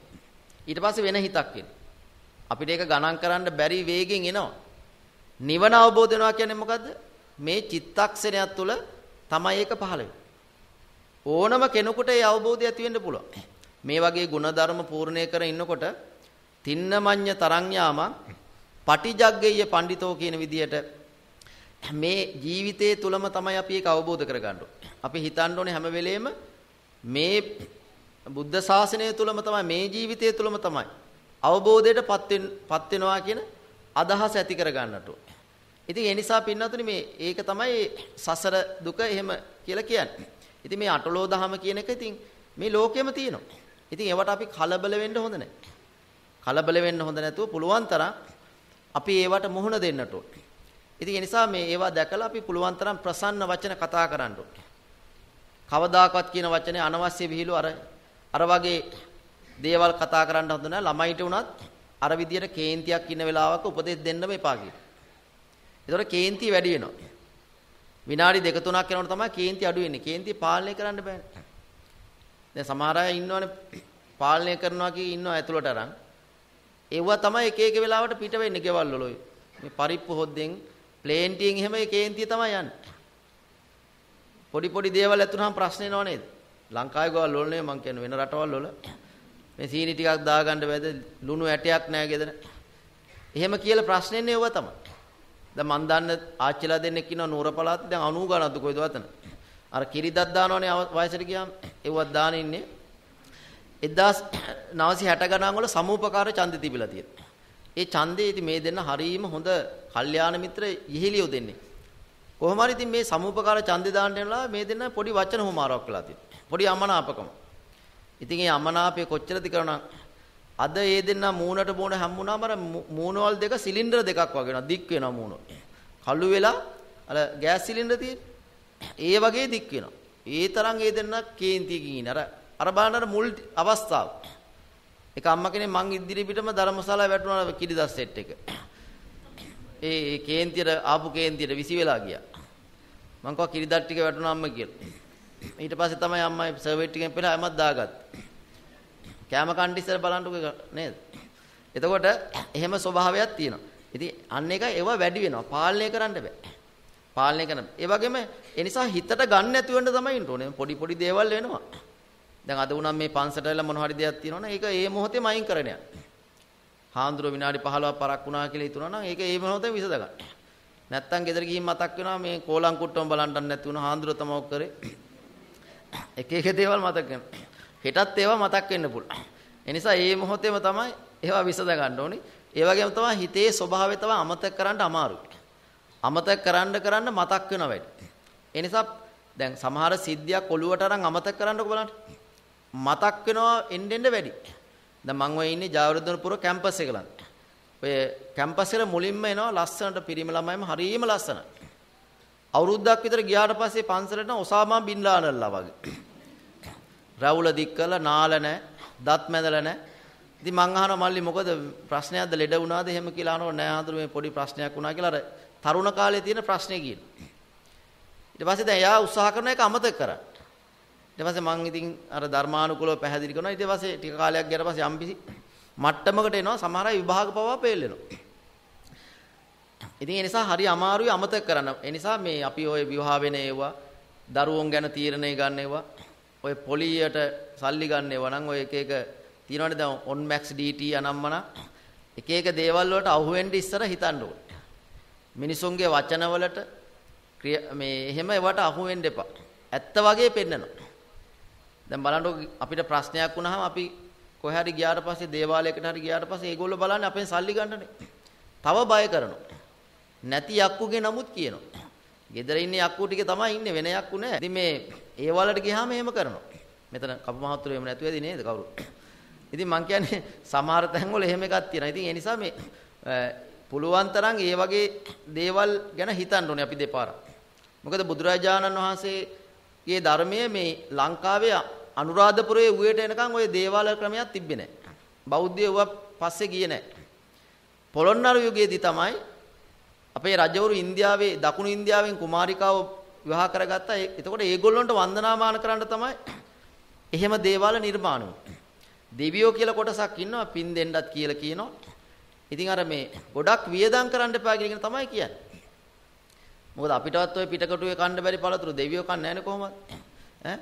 ඊට පස්සේ වෙන හිතක් එන. අපිට ඒක ගණන් කරන්න බැරි වේගෙන් එනවා. නිවන අවබෝධ වෙනවා කියන්නේ මොකද්ද? මේ චිත්තක්ෂණයක් තුළ තමයි ඒක පහළ වෙන්නේ. ඕනම කෙනෙකුට ඒ අවබෝධය ඇති වෙන්න පුළුවන්. මේ වගේ ಗುಣධර්ම පූර්ණේ කර ඉන්නකොට තින්නමඤ්ඤ තරඤ්ඤාම පටිජග්ගේය පඬිතෝ කියන විදියට මේ ජීවිතයේ තුලම තමයි අපි ඒක අවබෝධ කරගන්න අපි හිතන්න ඕනේ හැම වෙලෙම මේ බුද්ධ ශාසනය තුලම තමයි මේ ජීවිතය තුලම තමයි අවබෝධයට පත් වෙනවා කියන අදහස ඇති කරගන්නට ඕනේ. ඉතින් ඒ නිසා පින්නතුනි මේ ඒක තමයි සසර දුක එහෙම කියලා කියන්නේ. ඉතින් මේ අටලෝ දහම කියන එක ඉතින් මේ ලෝකෙම තියෙනවා. ඉතින් ඒවට අපි කලබල වෙන්න හොඳ නැහැ. කලබල වෙන්න හොඳ නැතුව පුළුවන් තරම් අපි ඒවට මුහුණ දෙන්නට ඕනේ. ඉතින් ඒ නිසා මේ ඒවා දැකලා අපි පුළුවන් තරම් ප්‍රසන්න වචන කතා කරන්න ඕනේ. කවදාකවත් කියන වචනේ අනවශ්‍ය විහිළු අර අර වගේ දේවල් කතා කරන්න හොඳ නැහැ. ළමයිට උනත් අර විදියට කේන්තියක් ඉන්න වෙලාවක උපදෙස් දෙන්න එපා කියලා. ඒතකොට කේන්ති වැඩි වෙනවා. විනාඩි දෙක තුනක් යනකොට තමයි කේන්ති අඩු වෙන්නේ. කේන්ති පාලනය කරන්න බෑනේ. දැන් සමහර අය ඉන්නවනේ පාලනය කරනවා කී ඉන්නවා ඇතුළට අරන්. ඒවා තමයි එක එක වෙලාවට පිට වෙන්නේ ගෙවල් වල ඔය. මේ පරිප්පු හොද්දෙන් ප්ලේන් ටියෙන් එහෙම ඒ කේන්තිය තමයි යන්නේ. පොඩි පොඩි දේවල් ඇතුණාම ප්‍රශ්න එනව නේද? ලංකාවේ ගෙවල් වල නෙමෙයි මං කියන්නේ වෙන රටවල් වල. මේ සීනි ටිකක් දාගන්න බැද ලුණු ඇටයක් නැහැ ගෙදර. එහෙම කියලා ප්‍රශ්න එන්නේ ඒවා තමයි. දැන් මන් දන්න ආච්චිලා දෙන්නෙක් ඉන්නවා නూరు පළාතේ දැන් 90 ගණන්ද කොයිද වතන අර කිරිදක් දානවනේ වයසට ගියාම ඒවත් දාන ඉන්නේ 1960 ගණන් වල සමූපකාර ඡන්දේ තිබිලා තියෙනවා ඒ ඡන්දේ ඉතින් මේ දෙන්න හරීම හොඳ කල්යාණ මිත්‍ර ඉහිලියෝ දෙන්නේ කොහොම හරි ඉතින් මේ සමූපකාර ඡන්දේ දාන්න යනවා මේ දෙන්න පොඩි වචන හුමාරාවක් කළා තියෙනවා පොඩි අමනාපකම ඉතින් ඒ අමනාපය කොච්චරද කරනවා අද ඒ දෙන්නා මූණට මූණ හැම්මුණාම අර මූණවල් දෙක සිලින්ඩර් දෙකක් වගේ වෙනවා. දික් වෙනවා මූණ. කළු වෙලා අර ගෑස් සිලින්ඩර් තියෙන. ඒ වගේ දික් වෙනවා. ඒ තරම් ඒ දෙන්නා කේන්තියකින් ඉන්නේ. අර අර බලන්න අර මුල් අවස්ථාව. එක අම්ම කෙනෙක් මං ඉදිරි පිටම ධර්මශාලාව වැටුණා කිරිදස් සෙට් එක. ඒ ඒ කේන්තියට ආපු කේන්තියට විසි වෙලා ගියා. මං කව කිරිදත් ටික වැටුණා අම්ම කියලා. ඊට පස්සේ තමයි අම්මයි සර්වෙට් එකෙන් පෙළ හැමදාම දාගත්තා. කෑම කණ්ඩ ඉස්සර බලන්නකෝ නේද? එතකොට එහෙම ස්වභාවයක් තියෙනවා. ඉතින් අන්න එක ඒව වැඩි වෙනවා. පාලනය කරන්න බෑ. පාලනය කරන්න. ඒ වගේම ඒ නිසා හිතට ගන්න නැති වෙන්න තමයි ඉන්න ඕනේ. පොඩි පොඩි දේවල් වෙනවා. දැන් අද උනම් මේ පන්සලට වෙලා මොන හරි දෙයක් තියෙනවනම් ඒක ඒ මොහොතේම අයින් කරන්න යන්න. හාඳුර විනාඩි 15ක් පරක් වුණා කියලා හිතුණා නම් ඒක ඒ මොහොතේම විසඳ ගන්න. නැත්තම් ගෙදර ගිහින් මතක් වෙනවා මේ කෝලං කුට්ටම බලන්න නැති වුණා හාඳුර තමයි ඔක් කරේ. එක එක දේවල් මතක් වෙනවා. හෙටත් ඒවා මතක් වෙන්න පුළුවන්. ඒ නිසා මේ මොහොතේම තමයි ඒවා විසඳ ගන්න ඕනේ. ඒ වගේම තමයි හිතේ ස්වභාවය තමයි අමතක කරන්න අමාරුයි. අමතක කරන්න කරන්න මතක් වෙනවා වැඩි. ඒ නිසා දැන් සමහර සිද්ධියක් ඔළුවට අරන් අමතක කරන්නකො බලන්න. මතක් වෙනවා එන්න එන්න වැඩි. දැන් මම ඔය ඉන්නේ ජයවර්ධනපුර කැම්පස් එක ළඟ. ඔය කැම්පස් වල මුලින්ම එනවා ලස්සනට පිරිමි ළමයිම හරීම ලස්සනයි. අවුරුද්දක් විතර ගියාට පස්සේ පන්සලට ඔසාමා බින් ලාඩන්ලා වගේ. රවුල දික් කළා නාල නැහැ, දත් මැදලා නැහැ. ඉතින් මං අහනවා මල්ලි මොකද ප්‍රශ්නයක්ද ලෙඩ වුණාද එහෙම කියලා අහනවා නෑ ආඳුර මේ පොඩි ප්‍රශ්නයක් වුණා කියලා අර තරුණ කාලේ තියෙන ප්‍රශ්නේ කියනවා. ඊට පස්සේ දැන් එයා උත්සාහ කරන එක අමතක කරා. ඊට පස්සේ මං ඉතින් අර ධර්මානුකූලව පැහැදිලි කරනවා. ඊට පස්සේ ටික කාලයක් ගියාට පස්සේ යම්පිසි මට්ටමකට එනවා සමහර අය විභාග පවා ෆේල් වෙනවා. ඉතින් ඒ නිසා හරි අමාරුයි අමතක කරන්න. ඒ නිසා මේ අපි ওই විවාහ වෙන ඒවා දරුවෝන් ගැන තීරණය ගන්න ඒවා ඔය පොලියට සල්ලි ගන්න ඒවා නම් ඔය එක එක තියෙනවනේ දැන් on max dt අනම්මන එක එක දේවල් වලට අහු වෙන්න ඉස්සර හිතන්න ඕනේ. මිනිසුන්ගේ වචන වලට මේ එහෙම ඒවට අහු වෙන්න එපා. ඇත්ත වගේ පෙන්නනවා. දැන් බලන්න අපිට ප්‍රශ්නයක් වුණාම අපි කොහේ හරි ගියාට පස්සේ දේවාලයකට හරි ගියාට පස්සේ ඒගොල්ලෝ බලන්නේ අපෙන් සල්ලි ගන්නනේ. තව බය කරනවා. නැති යක්කුගේ නමුත් කියනවා. ගෙදර ඉන්නේ යක්කු ටික තමයි ඉන්නේ වෙන යක්කු නෑ. ඉතින් මේ ඒ වලට ගියාම එහෙම කරනවා. මෙතන කපු මහත්තුරු එහෙම නැතුව ඇති නේද කවුරු? ඉතින් මං කියන්නේ සමහර තැන්වල එහෙම එකක් තියෙනවා. ඉතින් ඒ නිසා මේ පුළුවන් තරම් ඒ වගේ දේවල් ගැන හිතන්න ඕනේ අපි දෙපාරක්. මොකද බුදුරජාණන් වහන්සේගේ ධර්මයේ මේ ලංකාවේ අනුරාධපුරයේ උයට එනකන් ওই දේවාල ක්‍රමයක් තිබ්බේ නැහැ. බෞද්ධය ඌව පස්සේ ගියේ නැහැ. පොළොන්නරු යුගයේදී තමයි අපේ රජවරු ඉන්දියාවේ දකුණු ඉන්දියාවෙන් කුමාරිකාව විවාහ කරගත්තා. එතකොට ඒගොල්ලොන්ට වන්දනාමාන කරන්න තමයි එහෙම දේවාල නිර්මාණ දෙවියෝ කියලා කොටසක් ඉන්නවා පින් දෙන්නත් කියලා කියනවා. ඉතින් අර මේ ගොඩක් වියදම් කරන්න එපා කියන තමයි කියන්නේ. මොකද අපිටවත් ওই පිටකටුවේ කන්න බැරි පළතුරු දෙවියෝ කන්නේ නැහැනේ කොහොමද? ඈ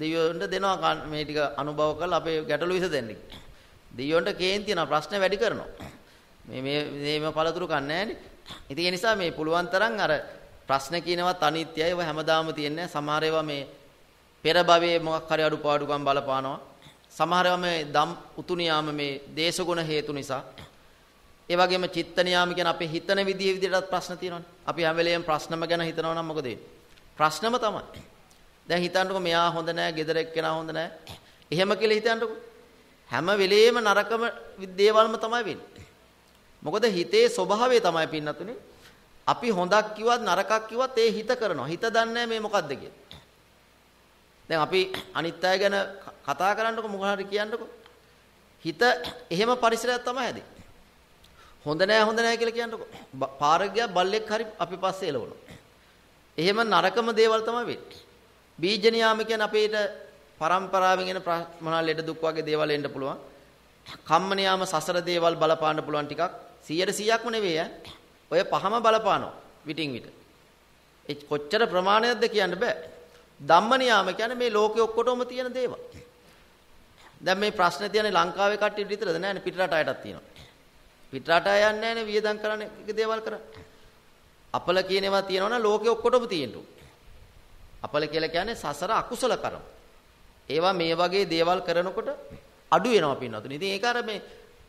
දෙවියොන්ට දෙනවා මේ ටික අනුභව කරලා අපේ ගැටලු විසඳෙන්න. දෙවියොන්ට කේන් තියන ප්‍රශ්න වැඩි කරනවා. මේ මේ මේම පළතුරු කන්නේ නැහැනේ. ඉතින් ඒ නිසා මේ පුළුවන් තරම් අර ප්‍රශ්න කියනවත් අනිත්‍යයි. ඔය හැමදාම තියන්නේ සමහර ඒවා මේ පෙර භවයේ මොකක් හරි අඩුපාඩුකම් බලපානවා. සමහර ඒවා මේ දම් උතුණියාම මේ දේශගුණ හේතු නිසා. ඒ වගේම චිත්ත නියාම කියන අපේ හිතන විදිය විදියටත් ප්‍රශ්න තියෙනවනේ. අපි හැම වෙලෙම ප්‍රශ්නම ගැන හිතනවා නම් මොකද ප්‍රශ්නම තමයි. දැන් හිතන්නකෝ මෙයා හොඳ නෑ, gedara එක්කෙනා හොඳ නෑ. එහෙම කියලා හිතන්නකෝ. හැම වෙලෙම නරකම දේවල්ම තමයි වෙන්නේ. මොකද හිතේ ස්වභාවය තමයි පින්නතුනේ අපි හොඳක් කිව්වත් නරකක් කිව්වත් ඒ හිත කරනවා. හිත දන්නේ මේ මොකද්ද කියලා. දැන් අපි අනිත් අය ගැන කතා කරන්නකො මොකක් හරි කියන්නකො. හිත එහෙම පරිසරයක් තමයි හැදෙන්නේ. හොඳ නෑ හොඳ නෑ කියලා කියන්නකො. පාරගිය බල්ලෙක් හරි අපි පස්සේ එලවනවා. එහෙම නරකම දේවල් තමයි වෙන්නේ. බීජ නියාම කියන්නේ අපේට පරම්පරාවෙන් එන මොනවා ලෙඩ දුක් වගේ දේවල් එන්න පුළුවන්. කම්ම නියාම සසර දේවල් බලපාන්න පුළුවන් ටිකක් 100%ක්ම නෙවෙයි ඈ. ඔය පහම බලපානවා විටින් විට. ඒ කොච්චර ප්‍රමාණයක්ද කියන්න බෑ. ධම්මනියාම කියන්නේ මේ ලෝකෙ ඔක්කොටම තියෙන දේවල්. දැන් මේ ප්‍රශ්නේ තියන්නේ ලංකාවේ කට්ටිය විතරද නෑනේ පිටරට අයටත් තියෙනවා. පිටරට අය යන්නේ නෑනේ වියදම් කරන එක දේවල් කරන්නේ. අපල කියන ඒවා තියෙනවනම් ලෝකෙ ඔක්කොටම තියෙනවා. අපල කියලා කියන්නේ සසර අකුසල කර්ම. ඒවා මේ වගේ දේවල් කරනකොට අඩු වෙනවා පින්නතුනේ. ඉතින් ඒක අර මේ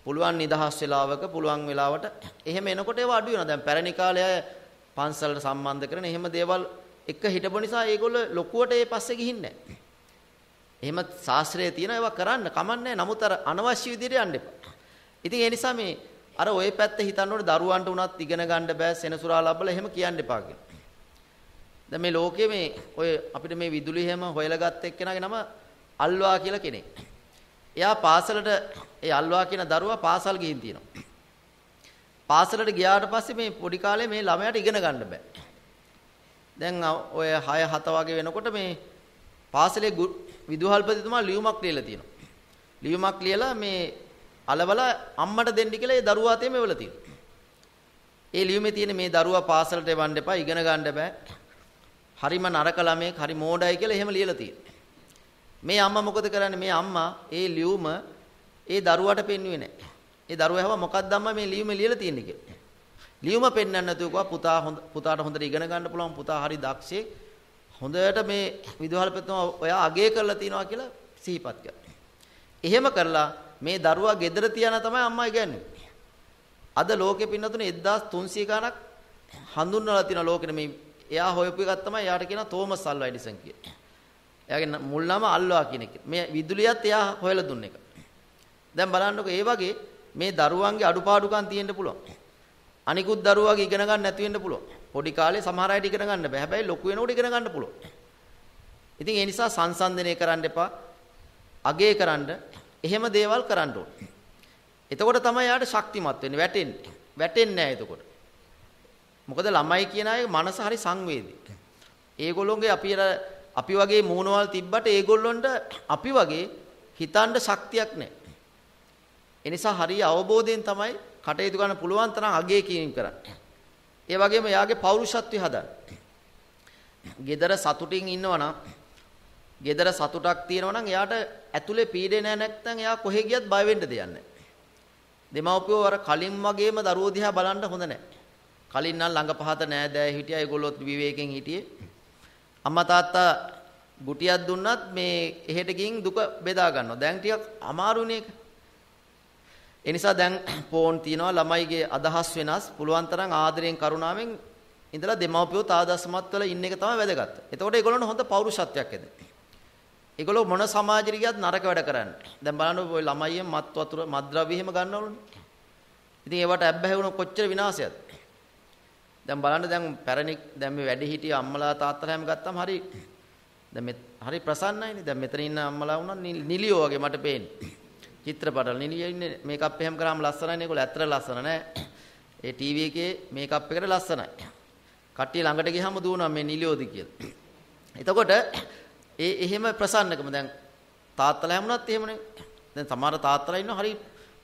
පුළුවන් නිදහස් වෙලාවක පුළුවන් වෙලාවට එහෙම එනකොට ඒවා අඩු වෙනවා. දැන් පැරණි කාලේ පන්සලට සම්බන්ධ කරන එහෙම දේවල් එක හිටපු නිසා ඒගොල්ලෝ ලොකුවට ඒ පස්සේ ගිහින්නේ නැහැ. එහෙම ශාස්ත්‍රයේ තියෙන ඒවා කරන්න කමන්නේ නමුත් අර අනවශ්‍ය විදිහට යන්න එපා. ඉතින් ඒ නිසා මේ අර ওই පැත්ත හිතනකොට දරුවන්ට උනත් ඉගෙන ගන්න බෑ සෙනසුරා ලබලා එහෙම කියන්න එපා කියලා. දැන් මේ ලෝකයේ මේ ඔය අපිට මේ විදුලි හැම හොයලා ගත්ත එක්කෙනාගේ නම අල්වා කියලා කෙනෙක්. එයා පාසලට ඒ අල්වා කියන දරුවා පාසල් ගිහින් තියෙනවා. පාසලට ගියාට පස්සේ මේ පොඩි කාලේ මේ ළමයාට ඉගෙන ගන්න බෑ. දැන් ඔය 6 7 වගේ වෙනකොට මේ පාසලේ විදුහල්පතිතුමා ලියුමක් ලියලා තියෙනවා. ලියුමක් ලියලා මේ අලවලා අම්මට දෙන්න කියලා ඒ දරුවා අතේ මෙවල තියෙනවා. ඒ ලියුමේ තියෙන මේ දරුවා පාසලට එවන්න එපා ඉගෙන ගන්න බෑ. හරිම නරක ළමෙක් හරි මෝඩයි කියලා එහෙම ලියලා තියෙනවා. මේ අම්මා මොකද කරන්නේ? මේ අම්මා ඒ ලියුම ඒ දරුවාට පෙන්වුවේ නැහැ. ඒ දරුවා ඇහුවා මොකක්ද අම්මා මේ ලියුමේ ලියලා තියෙන්නේ කියලා. ලියුම පෙන්වන්න නැතුව කිව්වා පුතා හොඳ පුතාට හොඳට ඉගෙන ගන්න පුළුවන් පුතා හරි දක්ෂේ. හොඳට මේ විදුහල්පතිතුමා ඔයා අගය කරලා තිනවා කියලා සිහිපත් කරා. එහෙම කරලා මේ දරුවා ගෙදර තියන තමයි අම්මා ඉගන්නේ. අද ලෝකෙ පින්නතුනේ 1300 ගණක් හඳුන්වලා තියෙන ලෝකෙ මේ එයා හොයපු එකක් තමයි එයාට කියනවා තෝමස් අල්වා එඩිසන් කියලා. එයාගේ මුල් නම අල්වා කියන එක. මේ විදුලියත් එයා හොයලා දුන්න එක. දැන් බලන්නකො ඒ වගේ මේ දරුවන්ගේ අඩුපාඩුකම් තියෙන්න පුළුවන්. අනිකුත් දරුවාගේ ඉගෙන ගන්න නැති වෙන්න පුළුවන්. පොඩි කාලේ සමහර අයට ඉගෙන ගන්න බෑ. හැබැයි ලොකු වෙනකොට ඉගෙන ගන්න පුළුවන්. ඉතින් ඒ නිසා සංසන්දනය කරන්න එපා. අගේ කරන්න එහෙම දේවල් කරන්න ඕනේ. එතකොට තමයි යාට ශක්තිමත් වෙන්නේ වැටෙන්නේ. වැටෙන්නේ නැහැ එතකොට. මොකද ළමයි කියන අයගේ මනස හරි සංවේදී. ඒගොල්ලෝගේ අපි අපි වගේ මූණවල් තිබ්බට ඒගොල්ලොන්ට අපි වගේ හිතන්න ශක්තියක් නැහැ. ඒ නිසා හරිය අවබෝධයෙන් තමයි කටයුතු කරන්න පුළුවන් තරම් අගේ කියීම් කරන්න. ඒ වගේම යාගේ පෞරුෂත්වය හදන්න. gedara සතුටින් ඉන්නවනම් gedara සතුටක් තියෙනවනම් එයාට ඇතුලේ පීඩනය නැත්නම් එයා කොහෙ ගියත් බය වෙන්න දෙයක් නැහැ. දෙමව්පියෝ අර කලින් වගේම දරුවෝ දිහා බලන්න හොඳ නැහැ. කලින් නම් ළඟ පහත නෑ දෑ හිටියා ඒගොල්ලොත් විවේකයෙන් හිටියේ. අම්මා තාත්තා ගුටියක් දුන්නත් මේ එහෙට ගින් දුක බෙදා ගන්නවා. දැන් ටිකක් අමාරුනේ ඒක. ඒ නිසා දැන් ෆෝන් තියනවා ළමයිගේ අදහස් වෙනස් පුළුවන් තරම් ආදරයෙන් කරුණාවෙන් ඉඳලා දෙමව්පියෝ තාදසමත් වෙලා ඉන්න එක තමයි වැදගත්. එතකොට ඒගොල්ලන්ට හොඳ පෞරුෂත්වයක් එද. ඒගොල්ලෝ මොන සමාජෙට ගියත් නරක වැඩ කරන්නේ. දැන් බලන්න ඔය ළමයියන් මත් වතුර මද්ද්‍රව්‍ය එහෙම ගන්නවලුනේ. ඉතින් ඒවට ඇබ්බැහි වුණ කොච්චර විනාශයක්ද? දැන් බලන්න දැන් පැරණි දැන් මේ වැඩි හිටිය අම්මලා තාත්තලා හැම ගත්තාම හරි දැන් මේ හරි ප්‍රසන්නයිනේ. දැන් මෙතන ඉන්න අම්මලා වුණා නිලියෝ වගේ මට පේන්නේ. චිත්‍රපටවල නිලියෙන්නේ මේකප් එහෙම කරාම ලස්සනයි නේකෝල ඇත්තට ලස්සන නෑ. ඒ ටීවී එකේ මේකප් එකට ලස්සනයි. කට්ටිය ළඟට ගියහම දුවනවා මේ නිලියෝද කියලා. එතකොට ඒ එහෙම ප්‍රසන්නකම දැන් තාත්තලා හැමුණත් එහෙමනේ. දැන් සමහර තාත්තලා ඉන්නවා හරි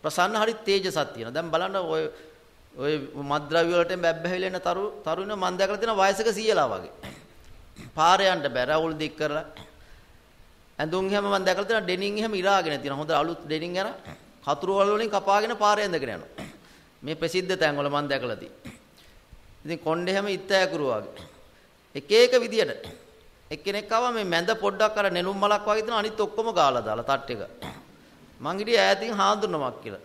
ප්‍රසන්න හරි තේජසක් තියෙනවා. දැන් බලන්න ඔය ඔය මද්ද්‍රව්‍ය වලට බැබ්බැහිලා එන තරු තරුණ මන් දැකලා තියෙන වයසක 100ලා වගේ. පාරේ යන්න බැ රවුල් දික් කරලා ඇඳුම් එහෙම මම දැකලා තියෙනවා ඩෙනින් එහෙම ඉරාගෙන තියෙනවා. හොඳ අලුත් ඩෙනින් අරන් කතුරු වල වලින් කපාගෙන පාරේ ඇඳගෙන යනවා. මේ ප්‍රසිද්ධ තැන් වල මම දැකලා තියෙනවා. ඉතින් කොණ්ඩේ හැම ඉත්තෑකුරු වගේ. එක එක විදියට එක්කෙනෙක් ආවා මේ මැද පොඩ්ඩක් අර නෙළුම් මලක් වගේ දෙන අනිත් ඔක්කොම ගාලා දාලා තට් එක. මං හිටියේ ඈතින් හාඳුනමක් කියලා.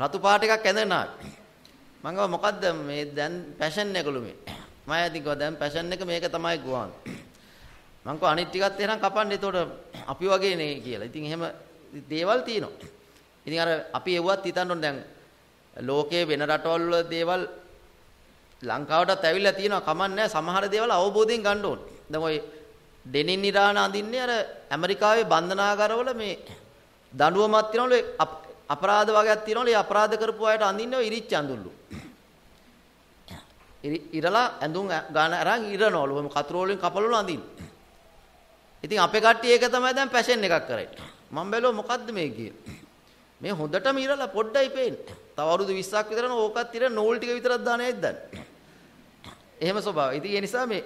රතු පාට එකක් ඇඳගෙන ආවේ. මං ගාව මොකද්ද මේ දැන් ෆැෂන් එකලු මේ. මම ඈතින් ගාව දැන් ෆැෂන් එක මේක තමයි ගුවන්. මං කෝ අනිත් ටිකත් එහෙනම් කපන්න එතකොට අපි වගේ නේ කියලා. ඉතින් එහෙම දේවල් තියෙනවා. ඉතින් අර අපි එව්වත් හිතන්න ඕනේ දැන් ලෝකයේ වෙන රටවල් වල දේවල් ලංකාවටත් ඇවිල්ලා තියෙනවා. කමන්නේ සමහර දේවල් අවබෝධයෙන් ගන්න ඕනේ. දැන් ওই ඩෙනින් නිරාණ අඳින්නේ අර ඇමරිකාවේ බන්ධනාගාරවල මේ දඬුවමක් තියනවලු අපරාධ වගේක් තියනවලු ඒ අපරාධ කරපු අයට අඳින්නේ ඔය ඉරිච්ච ඇඳුල්ලු. ඉරලා ඇඳුම් ගන්න අරන් ඉරනවලු. ඔහොම කතරෝලෙන් කපලවලු අඳින්නේ. ඉතින් අපේ කට්ටිය ඒක තමයි දැන් පැෂන් එකක් කරන්නේ. මම බැලුවා මොකද්ද මේ කියන්නේ? මේ හොඳටම ඉරලා පොඩ්ඩයි පේන්නේ. තව අවුරුදු 20ක් විතරන ඕකත් ඉර නෝල් ටික විතරක් දාන එකයි දන්නේ. එහෙම ස්වභාවය. ඉතින් ඒ නිසා මේ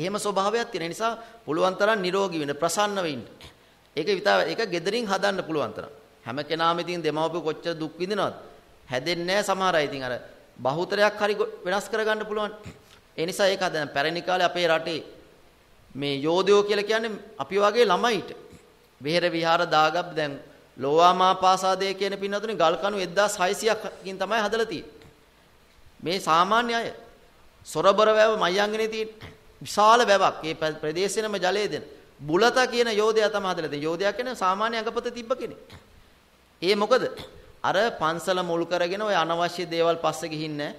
එහෙම ස්වභාවයක් තියෙන නිසා පුළුවන් තරම් නිරෝගී වෙන්න ප්‍රසන්න වෙන්න. ඒක විතර ඒක gederin හදන්න පුළුවන් තරම්. හැම කෙනාම ඉතින් දෙමව්පිය කොච්චර දුක් විඳිනවද? හැදෙන්නේ නැහැ සමහර අය ඉතින් අර බහුතරයක් හරි වෙනස් කරගන්න පුළුවන්. ඒ නිසා ඒක දැන් පැරණි කාලේ අපේ රටේ මේ යෝධයෝ කියලා කියන්නේ අපි වගේ ළමයිට විහෙර විහාර දාගබ් දැන් ලෝවාමා පාසාදය කියන පින්නතුනේ ගල් කණු 1600කින් තමයි හදලා තියෙන්නේ. මේ සාමාන්‍ය අය සොරබර වැව මයංගනේ තියෙන විශාල වැවක්. මේ ප්‍රදේශෙනම ජලය දෙන. බුලත කියන යෝධයා තමයි හදලා තියෙන්නේ. යෝධයා කියන්නේ සාමාන්‍ය අඟපත තිබ්බ කෙනෙක්. ඒ මොකද අර පන්සල මුල් කරගෙන ওই අනවශ්‍ය දේවල් පස්සේ ගිහින් නැහැ.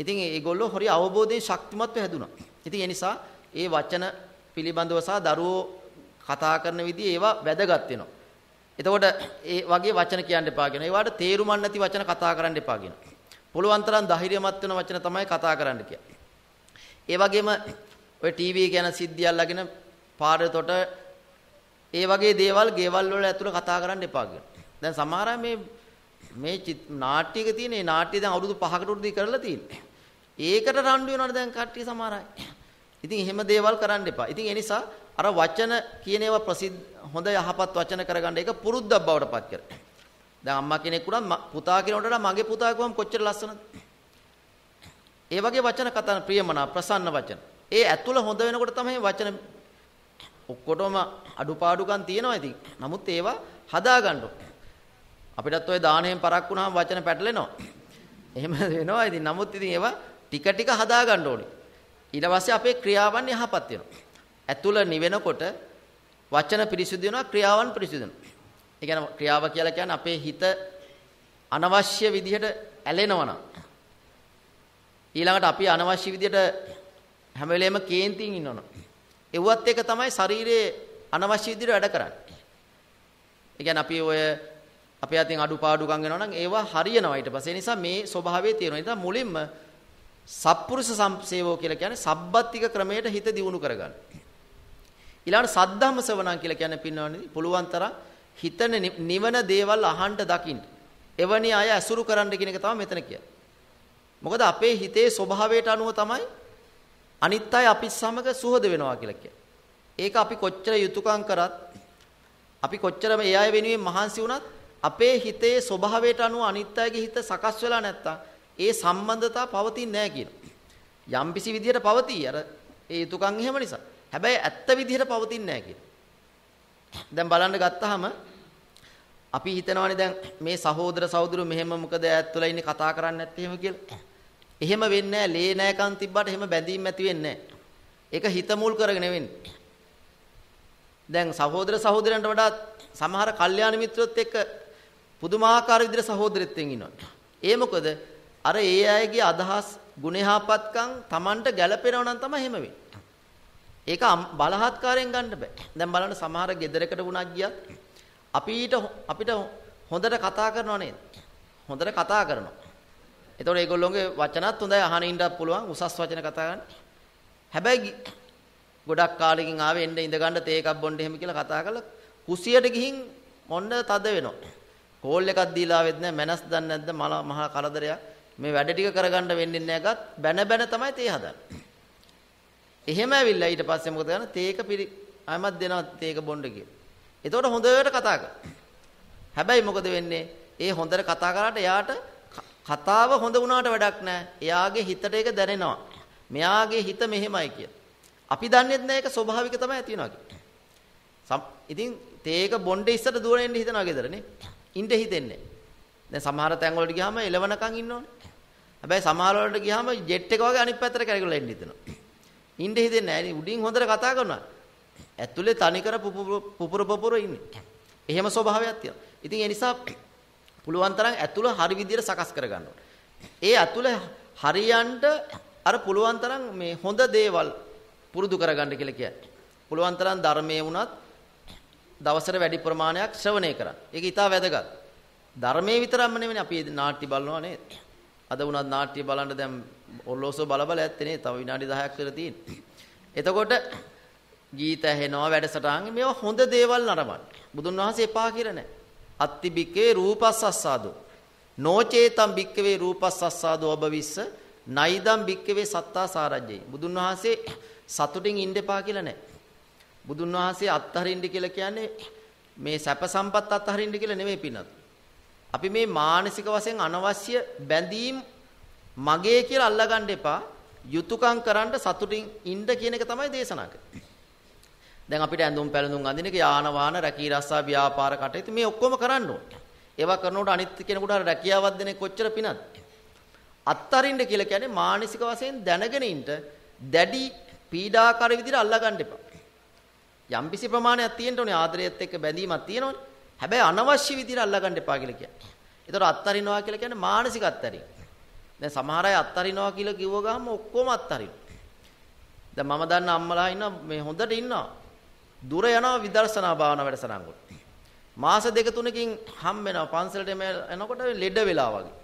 ඉතින් ඒගොල්ලෝ හරි අවබෝධයෙන් ශක්තිමත්ව හැදුනා. ඉතින් ඒ නිසා ඒ වචන පිළිබඳව සහ දරුවෝ කතා කරන විදිහ ඒවා වැදගත් වෙනවා. එතකොට ඒ වගේ වචන කියන්න එපා කියනවා. ඒවට තේරුමක් නැති වචන කතා කරන්න එපා කියනවා. පුළුවන් තරම් ධෛර්යමත් වෙන වචන තමයි කතා කරන්න කියන්නේ. ඒ වගේම ඔය ටීවී ගැන සිද්ධිය අල්ලගෙන පාරේතොට ඒ වගේ දේවල් ගෙවල් වල ඇතුළ කතා කරන්න එපා කියනවා. දැන් සමහර මේ මේ නාට්‍යයක තියෙන නාට්‍ය දැන් අවුරුදු 5කට උරුදි කරලා තියෙන්නේ. ඒකට රණ්ඩු වෙනවනේ දැන් කට්ටිය සමහර අය. ඉතින් එහෙම දේවල් කරන්න එපා. ඉතින් ඒ නිසා අර වචන කියන ඒවා ප්‍රසිද්ධ හොඳ යහපත් වචන කරගන්න එක පුරුද්දක් බවට පත් කර. දැන් අම්මා කෙනෙක් උනත් පුතා කෙනෙකුට වඩා මගේ පුතා කිව්වම කොච්චර ලස්සනද? ඒ වගේ වචන කතා ප්‍රියමනා ප්‍රසන්න වචන. ඒ ඇතුළ හොඳ වෙනකොට තමයි වචන ඔක්කොටම අඩුපාඩුකම් තියෙනවා ඉතින්. නමුත් ඒවා හදා ගන්න අපිටත් ওই දාණයෙන් පරක් වුණාම වචන පැටලෙනවා. එහෙම වෙනවා ඉතින්. නමුත් ඉතින් ඒවා ටික ටික හදා ගන්න ඕනේ. ඊට පස්සේ අපේ ක්‍රියාවන් යහපත් වෙනවා. ඇතුළ නිවෙනකොට වචන පිරිසිදු වෙනවා ක්‍රියාවන් පිරිසිදු වෙනවා. ඒ කියන්නේ ක්‍රියාව කියලා කියන්නේ අපේ හිත අනවශ්‍ය විදිහට ඇලෙනවනම් ඊළඟට අපි අනවශ්‍ය විදිහට හැම වෙලෙම කේන්තියෙන් ඉන්නවනම් එව්වත් එක තමයි ශරීරයේ අනවශ්‍ය විදිහට වැඩ කරන්නේ. ඒ කියන්නේ අපි ඔය අපේ අතින් අඩුපාඩුකම් වෙනවනම් ඒවා හරියනවා ඊට පස්සේ. ඒ නිසා මේ ස්වභාවය තියෙනවා. ඒ නිසා මුලින්ම සත්පුරුෂ සම්සේවෝ කියලා කියන්නේ සබ්බත්තික ක්‍රමයට හිත දියුණු කරගන්න. ඊළඟට සද්ධම්ම සවණන් කියලා කියන්නේ පින්නවනේ පුළුවන් තරම් හිතන නිවන දේවල් අහන්න දකින්න. එවැනි අය ඇසුරු කරන්න කියන එක තමයි මෙතන කියන්නේ. මොකද අපේ හිතේ ස්වභාවයට අනුව තමයි අනිත් අය අපි සමග සුහද වෙනවා කියලා කියන්නේ. ඒක අපි කොච්චර යුතුයකම් කරත් අපි කොච්චරම ඒ අය වෙනුවෙන් මහන්සි වුණත් අපේ හිතේ ස්වභාවයට අනුව අනිත් අයගේ හිත සකස් වෙලා නැත්තම් ඒ සම්බන්ධතාව පවතින්නේ නැහැ කියනවා. යම්කිසි විදිහට පවතී. අර ඒ යුතුයකම් එහෙම නිසා. හැබැයි ඇත්ත විදිහට පවතින්නේ නැහැ කියනවා. දැන් බලන්න ගත්තාම අපි හිතනවානේ දැන් මේ සහෝදර සහෝදරු මෙහෙම මොකද ඈත් තුළ ඉන්නේ කතා කරන්නේ නැත්තේ එහෙම කියලා. එහෙම වෙන්නේ නැහැ. ලේ නැකන් තිබ්බට එහෙම බැඳීම් ඇති වෙන්නේ නැහැ. ඒක හිත මුල් කරගෙන වෙන්නේ. දැන් සහෝදර සහෝදරයන්ට වඩා සමහර කල්යාණ මිත්‍රොත් එක්ක පුදුමාකාර විදිහට සහෝදරත්වයෙන් ඉන්නවා. ඒ මොකද අර ඒ අයගේ අදහස් ගුණහාපත්කම් Tamanට ගැළපෙනව නම් තමයි එහෙම වෙන්නේ. ඒක බලහත්කාරයෙන් ගන්න බෑ. දැන් බලන්න සමහර ගෙදරකට වුණා ගියත් අපිට අපිට හොඳට කතා කරනව නේද? හොඳට කතා කරනවා. එතකොට ඒගොල්ලෝගේ වචනත් හොඳයි අහන ඉන්නත් පුළුවන් උසස් වචන කතා ගන්න. හැබැයි ගොඩක් කාලෙකින් ආවේ එන්න ඉඳ ගන්න තේ එකක් බොන්න එහෙම කියලා කතා කරලා කුසියට ගිහින් මොන්න තද වෙනවා. කෝල් එකක් දීලා ආවෙත් නැහැ මනස් දන්නේ නැද්ද මහා කරදරයක්. මේ වැඩ ටික කරගන්න වෙන්නේ නැගත් බැන බැන තමයි තේ හදන්නේ. එහෙම ඇවිල්ලා ඊට පස්සේ මොකද කරන්නේ? තේක පිරි ආයමත් දෙනවා තේක බොණ්ඩ කියලා. එතකොට හොඳට කතා හැබැයි මොකද වෙන්නේ? ඒ හොඳට කතා කරාට එයාට කතාව හොඳ වුණාට වැඩක් නැහැ. එයාගේ හිතට ඒක දැනෙනවා. මෙයාගේ හිත මෙහෙමයි කියලා. අපි දන්නේ නැහැ ඒක ස්වභාවික තමයි ඇති වෙනවා ඉතින් තේක බොණ්ඩ ඉස්සර දුවන එන්න හිතනවා gedara නේ. ඉන්න හිතෙන්නේ නැහැ. දැන් සමහර තැන් වලට ගියාම එලවනකන් ඉන්න ඕනේ. හැබැයි සමහර වලට ගියාම ජෙට් එක වගේ අනිත් පැත්තට කැරකිලා එන්න හිතෙනවා. ඉන්න හිතෙන්නේ නැහැ නේ. උඩින් හොඳට කතා කරනවා. ඇතුලේ තනිකර පුපුර පුපුර ඉන්නේ. එහෙම ස්වභාවයක් තියෙනවා. ඉතින් ඒ නිසා පුළුවන් තරම් ඇතුළ හරි විදියට සකස් කරගන්න ඒ ඇතුළ හරියන්ට අර පුළුවන් තරම් මේ හොඳ දේවල් පුරුදු කරගන්න කියලා කියන්නේ. පුළුවන් තරම් ධර්මයේ වුණත් දවසට වැඩි ප්‍රමාණයක් ශ්‍රවණය කරන්න. ඒක ඊට වඩා වැදගත්. ධර්මයේ විතරක්ම නෙමෙයි අපි නාට්‍ය බලනවා නේද? අද වුණත් නාට්‍ය බලන්න දැන් ඔල්ලෝසෝ බල බල ඇත්තේ නේ. තව විනාඩි 10ක් විතර තියෙන්නේ. එතකොට ගීත ඇහෙනවා වැඩසටහන් මේවා හොඳ දේවල් නරඹන්න. බුදුන් වහන්සේ එපා කියලා නැහැ. අත්ති බික්කේ රූපස්සස්සාදෝ. නොචේතම් බික්කවේ රූපස්සස්සාදෝ ඔබවිස්ස නයිදම් බික්කවේ සත්තා සාරජ්ජයි. බුදුන් වහන්සේ සතුටින් ඉන්න එපා කියලා නැහැ. බුදුන් වහන්සේ අත්හරින්න කියලා කියන්නේ මේ සැප සම්පත් අත්හරින්න කියලා නෙමෙයි පින්නත්. අපි මේ මානසික වශයෙන් අනවශ්‍ය බැඳීම් මගේ කියලා අල්ලගන්න එපා. යුතුයකම් කරන්න සතුටින් ඉන්න කියන එක තමයි දේශනා කරන්නේ. දැන් අපිට ඇඳුම් පැළඳුම් අඳින එක යාන වාහන රැකී රස්සා ව්‍යාපාර කටයුතු මේ ඔක්කොම කරන්න ඕනේ. ඒවා කරනකොට අනිත් කෙනෙකුට අර රැකියාවක් දෙන එක කොච්චර පිනක්ද? අත්තරින්න කියලා කියන්නේ මානසික වශයෙන් දැනගෙන ඉන්න දැඩි පීඩාකාරී විදිහට අල්ලගන්න එපා. යම්කිසි ප්‍රමාණයක් තියෙන්න ඕනේ ආදරයත් එක්ක බැඳීමක් තියෙනවනේ. හැබැයි අනවශ්‍ය විදිහට අල්ලගන්න එපා කියලා කියන්නේ. ඒතර අත්තරිනවා කියලා කියන්නේ මානසික අත්තරින්. දැන් සමහර අය අත්තරිනවා කියලා කිව්ව ගමන් ඔක්කොම අත්තරිනවා. දැන් මම දන්න අම්මලා ඉන්නවා මේ හොඳට ඉන්නවා. දුර යනවා විදර්ශනා භාවනා වැඩසටහන් වල. මාස දෙක තුනකින් හම් වෙනවා පන්සලට එනකොට ලෙඩ වෙලා වගේ.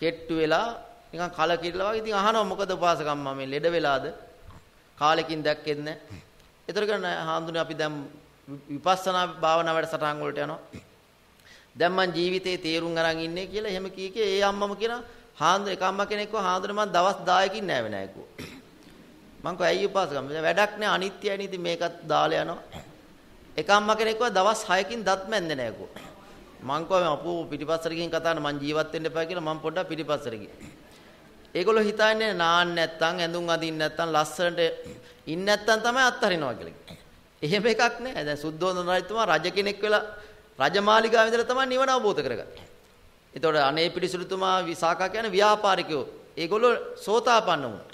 කෙට්ටු වෙලා නිකන් කලකිරලා වගේ ඉතින් අහනවා මොකද උපාසකම්මා මේ ලෙඩ වෙලාද? කාලෙකින් දැක්කෙත් නැහැ. ඒතර කරන හාමුදුරනේ අපි දැන් විපස්සනා භාවනා වැඩසටහන් වලට යනවා. දැන් මං ජීවිතේ තේරුම් අරන් ඉන්නේ කියලා එහෙම කී කී ඒ අම්මම කියන හාන්දුර එක අම්මා කෙනෙක්ව හාන්දුර මං දවස් 10කින් නෑවේ නෑ කිව්වා. මං කෝ ඇයි උපාසකම් වැඩක් නෑ අනිත්‍යයි නේද මේකත් දාලා යනවා. එක අම්මා කෙනෙක්ව දවස් 6කින් දත් මැන්දේ නෑ කිව්වා. මං කෝ අපෝ පිටිපස්සට ගිහින් කතා කරන මං ජීවත් වෙන්න එපා කියලා මං පොඩ්ඩක් පිටිපස්සට ගියා. ඒගොල්ලෝ හිතන්නේ නාන්න නැත්තම් ඇඳුම් අඳින්න නැත්තම් ලස්සනට ඉන්න නැත්තම් තමයි අත්හරිනවා කියලා. එහෙම එකක් නෑ. දැන් සුද්ධෝදන රජතුමා රජ කෙනෙක් වෙලා රජමාලිගාවේ ඉඳලා තමයි නිවන අවබෝධ කරගත්තේ. එතකොට අනේ පිටිසුළුතුමා විසාකා කියන ව්‍යාපාරිකයෝ. ඒගොල්ලෝ සෝතාපන්න වුණා.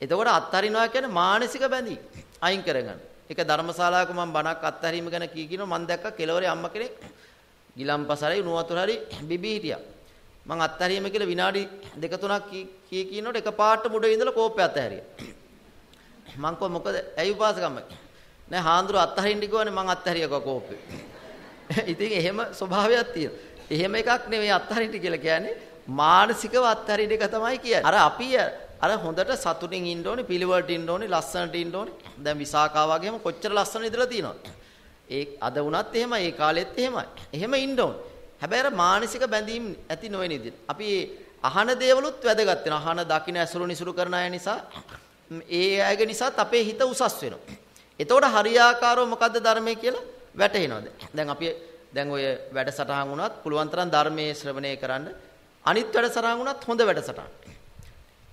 එතකොට අත්හරිනවා කියන්නේ මානසික බැඳී අයින් කරගන්න. ඒක ධර්මශාලාවක මම බණක් අත්හැරීම ගැන කී කියනවා මම දැක්ක කෙලවරේ අම්මා කෙනෙක් ගිලම්පසරයි උණුවතුර හරි බිබී හිටියා. මං අත්හැරීම කියලා විනාඩි දෙක තුනක් කී කියනකොට එකපාරට මුඩේ ඉඳලා කෝපය අත්හැරියා. මං කො මොකද ඇයි උපාසකම්ම නෑ හාඳුර අත්හරින්න කිව්වනේ මං අත්හැරියකෝ කෝපේ. ඉතින් එහෙම ස්වභාවයක් තියෙනවා. එහෙම එකක් නෙවෙයි අත්හරින්න කියලා කියන්නේ මානසිකව අත්හරින්න එක තමයි කියන්නේ. අර අපි අර හොඳට සතුටින් ඉන්න ඕනේ, පිළිවෙලට ඉන්න ඕනේ, ලස්සනට ඉන්න ඕනේ. දැන් විසාකා වගේම කොච්චර ලස්සන ඉඳලා තියෙනවද? ඒ අද වුණත් එහෙමයි, ඒ කාලෙත් එහෙමයි. එහෙම ඉන්න ඕනේ. හැබැයි අර මානසික බැඳීම් ඇති නොවන විදිහට. අපි අහන දේවලුත් වැදගත් වෙනවා. අහන, දකින, ඇසුරු, නිසුරු කරන අය නිසා ඒ අයගේ නිසාත් අපේ හිත උසස් වෙනවා. එතකොට හරියාකාරව මොකද්ද ධර්මය කියලා වැටහෙනවද? දැන් අපි දැන් ඔය වැඩසටහන් වුණත් පුළුවන් තරම් ධර්මයේ ශ්‍රවණය කරන්න අනිත් වැඩසටහන් වුණත් හොඳ වැඩසටහන්.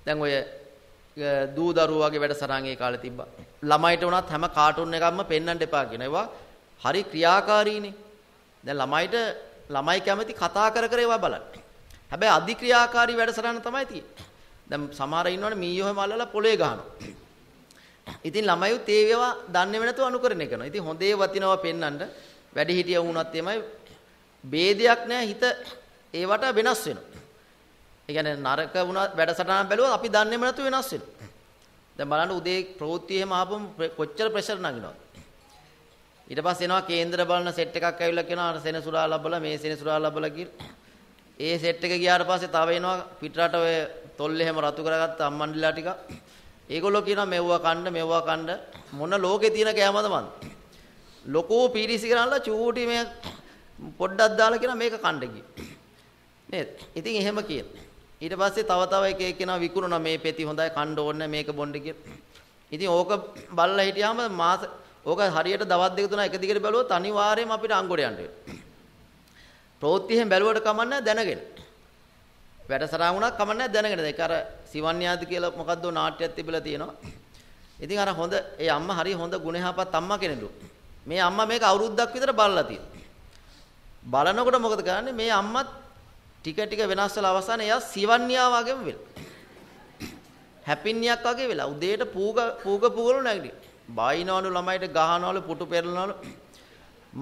දැන් ඔය දූ දරුවාගේ වැඩසටහන් ඒ කාලේ තිබ්බා. ළමයිට උනත් හැම කාටුන් එකක්ම පෙන්වන්න එපා කියන ඒවා හරි ක්‍රියාකාරීනේ. දැන් ළමයිට ළමයි කැමති කතා කර කර ඒවා බලන්න. හැබැයි අධික්‍රියාකාරී වැඩසටහන තමයි තියෙන්නේ. දැන් සමහර ඉන්නවනේ මීයෝ හැම අල්ලලා පොළේ ගහනවා. ඉතින් ළමයිත් ඒ ඒවා දන්නේම නැතුව අනුකරණය කරනවා. ඉතින් හොඳේ වතිනවා පෙන්නන්න වැඩි හිටිය වුණත් එමය ભેදයක් නැහැ හිත ඒවට වෙනස් වෙනවා. ඒ කියන්නේ නරක වුණා වැඩසටහන බැලුවා අපි දන්නේම නැතුව වෙනස් වෙනවා. දැන් බලන්න උදේ ප්‍රවෘත්ති එහෙම ආපම කොච්චර ප්‍රෙෂර් නගිනවද? ඊට පස්සේ එනවා කේන්දර බලන සෙට් එකක් ඇවිල්ලා කියනවා අර සෙනසුරා ලබලා මේ සෙනසුරා ලබලා කියලා. ඒ සෙට් එක ගියාට පස්සේ තව එනවා පිටරට ඔය තොල් එහෙම රතු කරගත්ත අම්මන්ඩිලා ටික. ඒගොල්ලෝ කියනවා මෙව්වා කන්න මෙව්වා කන්න මොන ලෝකේ තියෙන කෑමද මන් ලොකෝ පීරිසි කරනලා චූටි මේ පොඩ්ඩක් දාලා කියනවා මේක කන්න කිය නේද ඉතින් එහෙම කියන ඊට පස්සේ තව තව එක එක කෙනා විකුණනවා මේ පෙති හොඳයි කන්න ඕනේ මේක බොන්න කිය ඉතින් ඕක බල්ලා හිටියාම මාස ඕක හරියට දවස් දෙක තුනක් එක දිගට බැලුවොත් අනිවාර්යයෙන්ම අපිට අංගොඩ යන්න වෙනවා ප්‍රවෘත්ති හැම බැලුවට කමන්නේ දැනගෙන වැඩසටහන් වුණා කමන්නේ දැනගෙන ඒක අර සිවන්‍යාද කියලා මොකද්ද නාට්‍යයක් තිබිලා තියෙනවා. ඉතින් අර හොඳ ඒ අම්මා හරිය හොඳ ගුණහපත් අම්මා කෙනෙලු. මේ අම්මා මේක අවුරුද්දක් විතර බලලා තියෙනවා. බලනකොට මොකද කරන්නේ මේ අම්මත් ටික ටික වෙනස් වෙලා අවසානයේ එයා සිවන්‍යා වගේම වෙලා. හැපින්නියක් වගේ වෙලා උදේට පූග පූග පූගල නැගිටි. බයිනවලු ළමයිට ගහනවලු පුටු පෙරලනවලු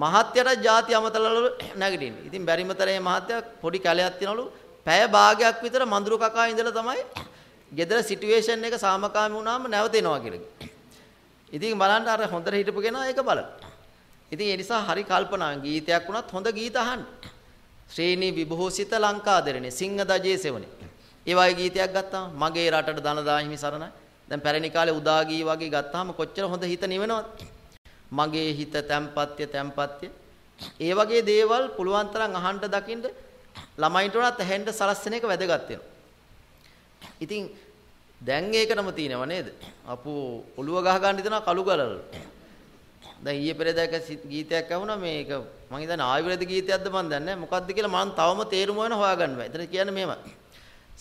මහත්යට ಜಾති අමතලවලු නැගිටින්නේ. ඉතින් බැරිමතරේ මහත්ය පොඩි කැලයක් තියනවලු පැය භාගයක් විතර මඳුරු කකා ඉඳලා තමයි gedara situation එක සාමකාමී වුණාම නැවතෙනවා කියලා. ඉතින් බලන්න අර හොඳට හිටපු කෙනා ඒක බලන. ඉතින් ඒ නිසා හරි කල්පනා ගීතයක් වුණත් හොඳ ගීත අහන්න. ශ්‍රේණී විභූසිත ලංකාදරණේ සිංහදජේ සෙවණේ. ඒ වගේ ගීතයක් ගත්තාම මගේ රටට දනදාහිමි සරණයි. දැන් පැරණි කාලේ උදාගී වගේ ගත්තාම කොච්චර හොඳ හිත නිවෙනවද? මගේ හිත තැම්පත්ය තැම්පත්ය. ඒ වගේ දේවල් පුළුවන් තරම් අහන්න දකින්න ළමයින්ට උනත් ඇහෙන්න සලස්සන එක වැදගත් වෙනවා. ඉතින් දැන් ඒකටම තියෙනව නේද? අපෝ ඔළුව ගහ ගන්න හිතනවා කළු ගලවල. දැන් ඊයේ පෙරේදාක ගීතයක් ඇහුණා මේක මම හිතන්නේ ආයුර්වේද ගීතයක්ද මන් දන්නේ නැහැ. මොකද්ද කියලා මම තවම තේරුම වෙන හොයාගන්න බෑ. එතන කියන්නේ මේවයි.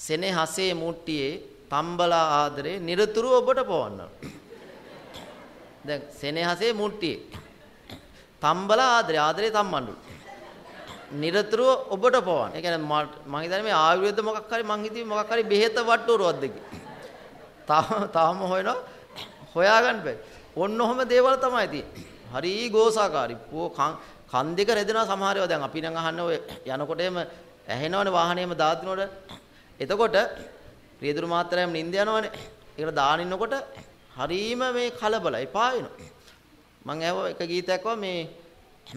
සෙනේ හසේ මුට්ටියේ තම්බලා ආදරේ নিরතුරු ඔබට පවන්නා. දැන් සෙනේ හසේ මුට්ටියේ තම්බලා ආදරේ ආදරේ තම්මඬුයි. নিরතුරුව ඔබට පවන. ඒ කියන්නේ මම හිතන්නේ මේ ආයුර්වේද මොකක් හරි මං හිතුවේ මොකක් හරි බෙහෙත වට්ටෝරුවක්ද කියලා. තාම හොයනවා හොයාගන්න බැරි. ඔන්න ඔහම දේවල් තමයි තියෙන්නේ. හරි ගෝසාකාරී. පෝ කන් දෙක රැදෙනවා සමහර ඒවා දැන් අපි නම් අහන්නේ ඔය යනකොට එම ඇහෙනවනේ වාහනේම දාදිනකොට. එතකොට රියදුරු මාත්‍රයම නිින්ද යනවනේ. ඒකට දාන ඉන්නකොට හරීම මේ කලබල එපා වෙනවා. මං ඇහුවා එක ගීතයක් මේ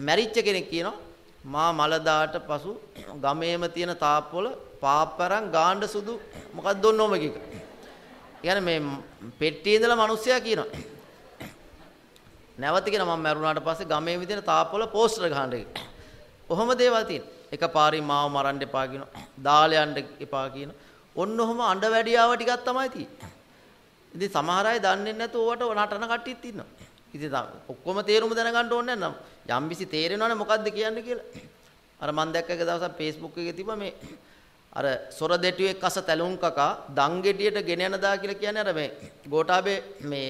මැරිච්ච කෙනෙක් කියනවා මා මලදාට පසු ගමේම තියෙන තාප්පොළ පාපරම් ගාන්න සුදු මොකක්ද ඔන්නෝම කික. කියන්නේ මේ පෙට්ටියේ ඉඳලා මිනිස්සයා කියනවා. නැවත කියන මම මැරුණාට පස්සේ ගමේ විදින තාප්පොළ පෝස්ටර් ගහන්න කියලා. ඔහොම දේවල් තියෙන. එකපාරින් මාව මරන්න එපා කියනවා. දාල යන්න එපා කියනවා. ඔන්න ඔහොම අඬ වැඩියාව ටිකක් තමයි තියෙන්නේ. ඉතින් සමහර අය දන්නේ නැතුව ඕවට නටන කට්ටියත් ඉන්නවා. ඉතින් ඔක්කොම තේරුම දැනගන්න ඕනේ නම් යම්විසි තේරෙනවනේ මොකද්ද කියන්නේ කියලා. අර මම දැක්ක එක දවසක් Facebook එකේ තිබ්බා මේ අර සොර දෙටියෙක් අස තැලුම් කකා දන් ගෙඩියට ගෙන යනදා කියලා කියන්නේ අර මේ ගෝඨාභේ මේ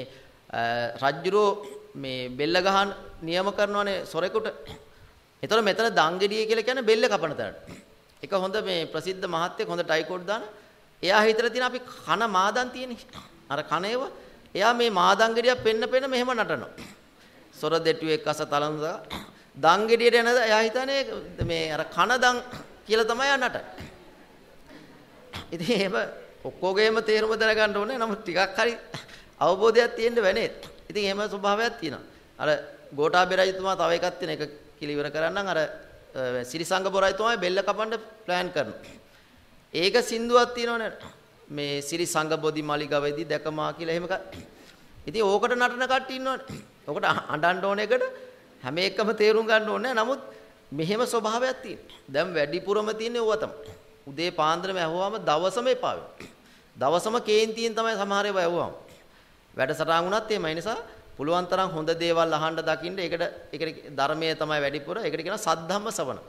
රජ්ජුරෝ මේ බෙල්ල ගහන නියම කරනවනේ සොරෙකුට. ඒතර මෙතන දන් ගෙඩිය කියලා කියන්නේ බෙල්ල කපන තැනට. එක හොඳ මේ ප්‍රසිද්ධ මහත්තයෙක් හොඳ ටයිකෝඩ් දාන එයා හිතලා තියෙන අපි කන මාදන් තියෙන අර කන ඒවා එයා මේ මහදංගෙඩියක් පෙන්න පෙන්න මෙහෙම නටනවා. සොර දෙටුවෙක් අස තලඳ දංගෙඩියට එන එයා හිතන්නේ මේ අර කනදං කියලා තමයි එයා නටන්නේ. ඉතින් එහෙම ඔක්කොගේම තේරුම දැනගන්න ඕනේ. නමුත් ටිකක් හරි අවබෝධයක් තියෙන්න වෙන්නේ. ඉතින් එහෙම ස්වභාවයක් තියෙනවා. අර ගෝඨාභය රජතුමා තව එකක් තියෙන එක කිලිවර කරන්නම් අර සිරිසංග පොරයි තමයි බෙල්ල කපන්න ප්ලෑන් කරනවා. ඒක සින්දුවක් තියෙනවනේ. මේ Siri සංඝ බොදි මලිගවෙදි දැකමා කියලා එහෙම ඉතින් ඕකට නටන කට්ටිය ඉන්නවනේ. ඕකට අඬන්න ඕන එකට හැම එකම තේරුම් ගන්න ඕනේ නමුත් මෙහෙම ස්වභාවයක් තියෙන. දැන් වැඩිපුරම තියෙන්නේ ඕවා තමයි. උදේ පාන්දරම ඇහුවාම දවසම එපා දවසම කේන්තියෙන් තමයි සමහර ඒවා ඇහුවාම. වැඩසටහන් වුණත් එහෙමයි නිසා පුළුවන් තරම් හොඳ දේවල් අහන්න දකින්න ඒකට ඒකට ධර්මයේ තමයි වැඩිපුර ඒකට කියන සද්ධම්ම සවන.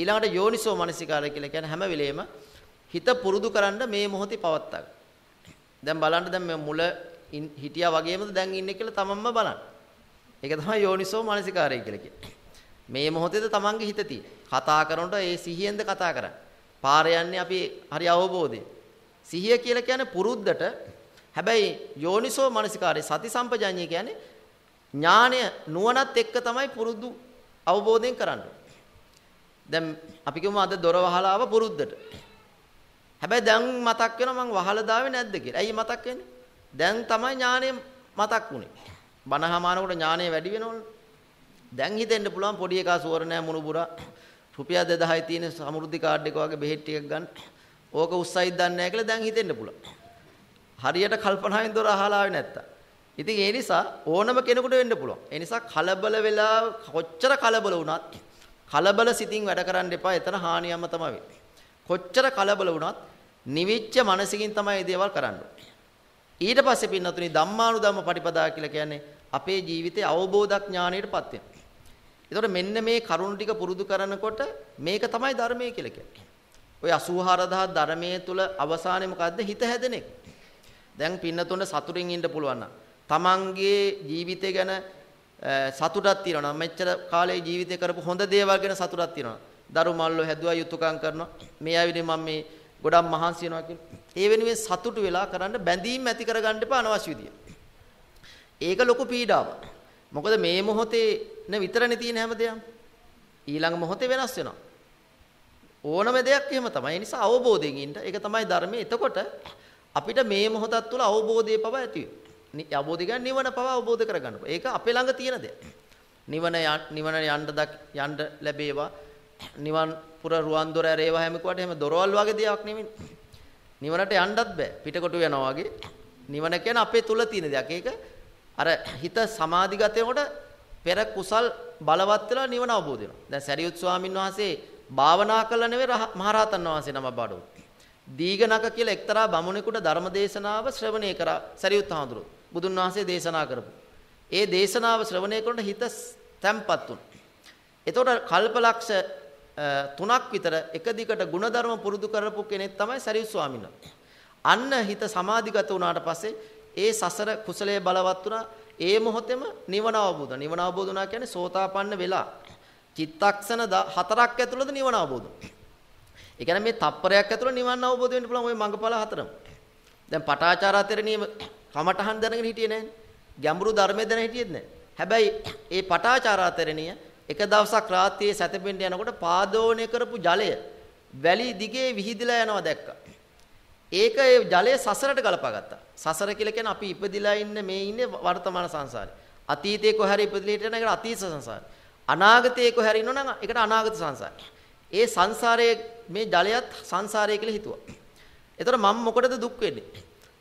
ඊළඟට යෝනිසෝ මනසිකාරය කියලා කියන්නේ හැම වෙලේම හිත පුරුදු කරන්න මේ මොහොතේ පවත්තා දැන් බලන්න දැන් මේ මුල හිටියා වගේමද දැන් ඉන්නේ කියලා තමන්ම බලන්න. ඒක තමයි යෝනිසෝ මානසිකාරය කියලා කියන්නේ. මේ මොහොතේද තමන්ගේ හිත තියෙන්නේ. කතා කරනකොට ඒ සිහියෙන්ද කතා කරන්නේ. පාර යන්නේ අපි හරි අවබෝධයෙන්. සිහිය කියලා කියන්නේ පුරුද්දට. හැබැයි යෝනිසෝ මානසිකාරය සති සම්පජාඤ්ඤය කියන්නේ ඥානය නුවණත් එක්ක තමයි පුරුදු අවබෝධයෙන් කරන්නේ. දැන් අපි කියමු අද දොර වහලා ආව පුරුද්දට. හැබැයි දැන් මතක් වෙනවා මං වහලා දාවේ නැද්ද කියලා. ඇයි මතක් වෙන්නේ? දැන් තමයි ඥාණය මතක් වුනේ. බනහමානකොට ඥාණය වැඩි වෙනවනේ. දැන් හිතෙන්න පුළුවන් පොඩි එකා සුවර නැහැ මුණුබුරා. රුපියල් 2000යි තියෙන සමෘද්ධි කාඩ් එක වගේ බෙහෙත් ටිකක් ගන්න. ඕක උස්සයි දන්නේ නැහැ කියලා දැන් හිතෙන්න පුළුවන්. හරියට කල්පනාවෙන් දොර අහලා ආවේ නැත්තම්. ඉතින් ඒ නිසා ඕනම කෙනෙකුට වෙන්න පුළුවන්. ඒ නිසා කලබල වෙලා කොච්චර කලබල වුණත් කලබල සිතින් වැඩ කරන්න එපා. එතන හානියම තමයි වෙන්නේ. කොච්චර කලබල වුණත් නිවිච්ච මනසකින් තමයි දේවල් කරන්න ඊට පස්සේ පින්නතුනි ධම්මානුධම්ම පටිපදා කියලා කියන්නේ අපේ ජීවිතයේ අවබෝධක් ඥාණයටපත් වෙන. ඒතකොට මෙන්න මේ කරුණ ටික පුරුදු කරනකොට මේක තමයි ධර්මය කියලා කියන්නේ. ওই 84000 ධර්මයේ තුල අවසානයේ මොකද්ද? හිත හැදෙන එක. දැන් පින්නතුන්ට සතුටින් ඉන්න පුළුවන් නම් තමන්ගේ ජීවිතය ගැන සතුටක් තියෙනවා මෙච්චර කාලේ ජීවිතේ කරපු හොඳ දේවල් ගැන සතුටක් තියෙනවා දරු මල්ලෝ හැදුවා යුතුයකම් කරනවා මේ ආවිදේ මම මේ ගොඩක් මහන්සි වෙනවා කියලා. ඒ වෙනුවෙන් සතුටු වෙලා කරන්න බැඳීම් ඇති කරගන්න එපා අනවශ්‍ය විදියට. ඒක ලොකු පීඩාවක්. මොකද මේ මොහොතේ න විතරනේ තියෙන හැමදේම. ඊළඟ මොහොතේ වෙනස් වෙනවා. ඕනම දෙයක් එහෙම තමයි. ඒ නිසා අවබෝධයෙන් ඉන්න. ඒක තමයි ධර්මයේ. එතකොට අපිට මේ මොහොතත් තුළ අවබෝධය පව ඇති වෙනවා. අවබෝධය කියන්නේ නිවන පව අවබෝධ කරගන්න. ඒක අපේ ළඟ තියෙන දෙයක්. නිවන නිවන යන්න යන්න ලැබේවා නිවන් පුර රුවන් දොර ඇරේව හැම කුවට එහෙම දොරවල් වගේ දෙයක් නෙමෙයි. නිවනට යන්නත් බෑ. පිටකොටු යනවා වගේ. නිවන කියන්නේ අපේ තුල තියෙන දෙයක්. ඒක අර හිත සමාධිගත වෙනකොට පෙර කුසල් බලවත් වෙලා නිවන අවබෝධ වෙනවා. දැන් සරියුත් ස්වාමීන් වහන්සේ භාවනා කළ නෙවෙයි මහරහතන් වහන්සේ නම බඩෝ. දීඝනක කියලා එක්තරා බමුණෙකුට ධර්ම දේශනාව ශ්‍රවණය කරා සරියුත් හාමුදුරුවෝ. බුදුන් වහන්සේ දේශනා කරපු. ඒ දේශනාව ශ්‍රවණය කරනකොට හිත තැම්පත් වුණා. එතකොට කල්පලක්ෂ තුනක් විතර එක දිගට ಗುಣධර්ම පුරුදු කරපු කෙනෙක් තමයි සරියු ස්වාමීන් අන්න හිත සමාධිගත වුණාට පස්සේ ඒ සසර කුසලයේ බලවත් වුණා. ඒ මොහොතේම නිවන අවබෝධ. නිවන අවබෝධ වුණා කියන්නේ සෝතාපන්න වෙලා. චිත්තක්ෂණ හතරක් ඇතුළත නිවන අවබෝධ. ඒ කියන්නේ මේ තප්පරයක් ඇතුළත නිවන අවබෝධ වෙන්න පුළුවන් ওই මඟපල හතරම. දැන් පටාචාරාතරණීය කමඨහන් දැනගෙන හිටියේ නැහැ. ගැඹුරු ධර්මයේ දැන හිටියේත් නැහැ. හැබැයි ඒ පටාචාරාතරණීය එක දවසක් රාත්‍රියේ සැතපෙන්න යනකොට පාදෝණය කරපු ජලය වැලි දිගේ විහිදලා යනවා දැක්කා. ඒක ඒ ජලය සසරට ගලපගත්තා. සසර කියලා කියන්නේ අපි ඉපදිලා ඉන්න මේ ඉන්නේ වර්තමාන සංසාරේ. අතීතයේ කොහරි ඉපදිලා හිටියනම් ඒකට අතීත සංසාරය. අනාගතයේ කොහරි ඉන්නවනම් ඒකට අනාගත සංසාරය. ඒ සංසාරයේ මේ ජලයත් සංසාරය කියලා හිතුවා. ඒතර මම මොකටද දුක් වෙන්නේ?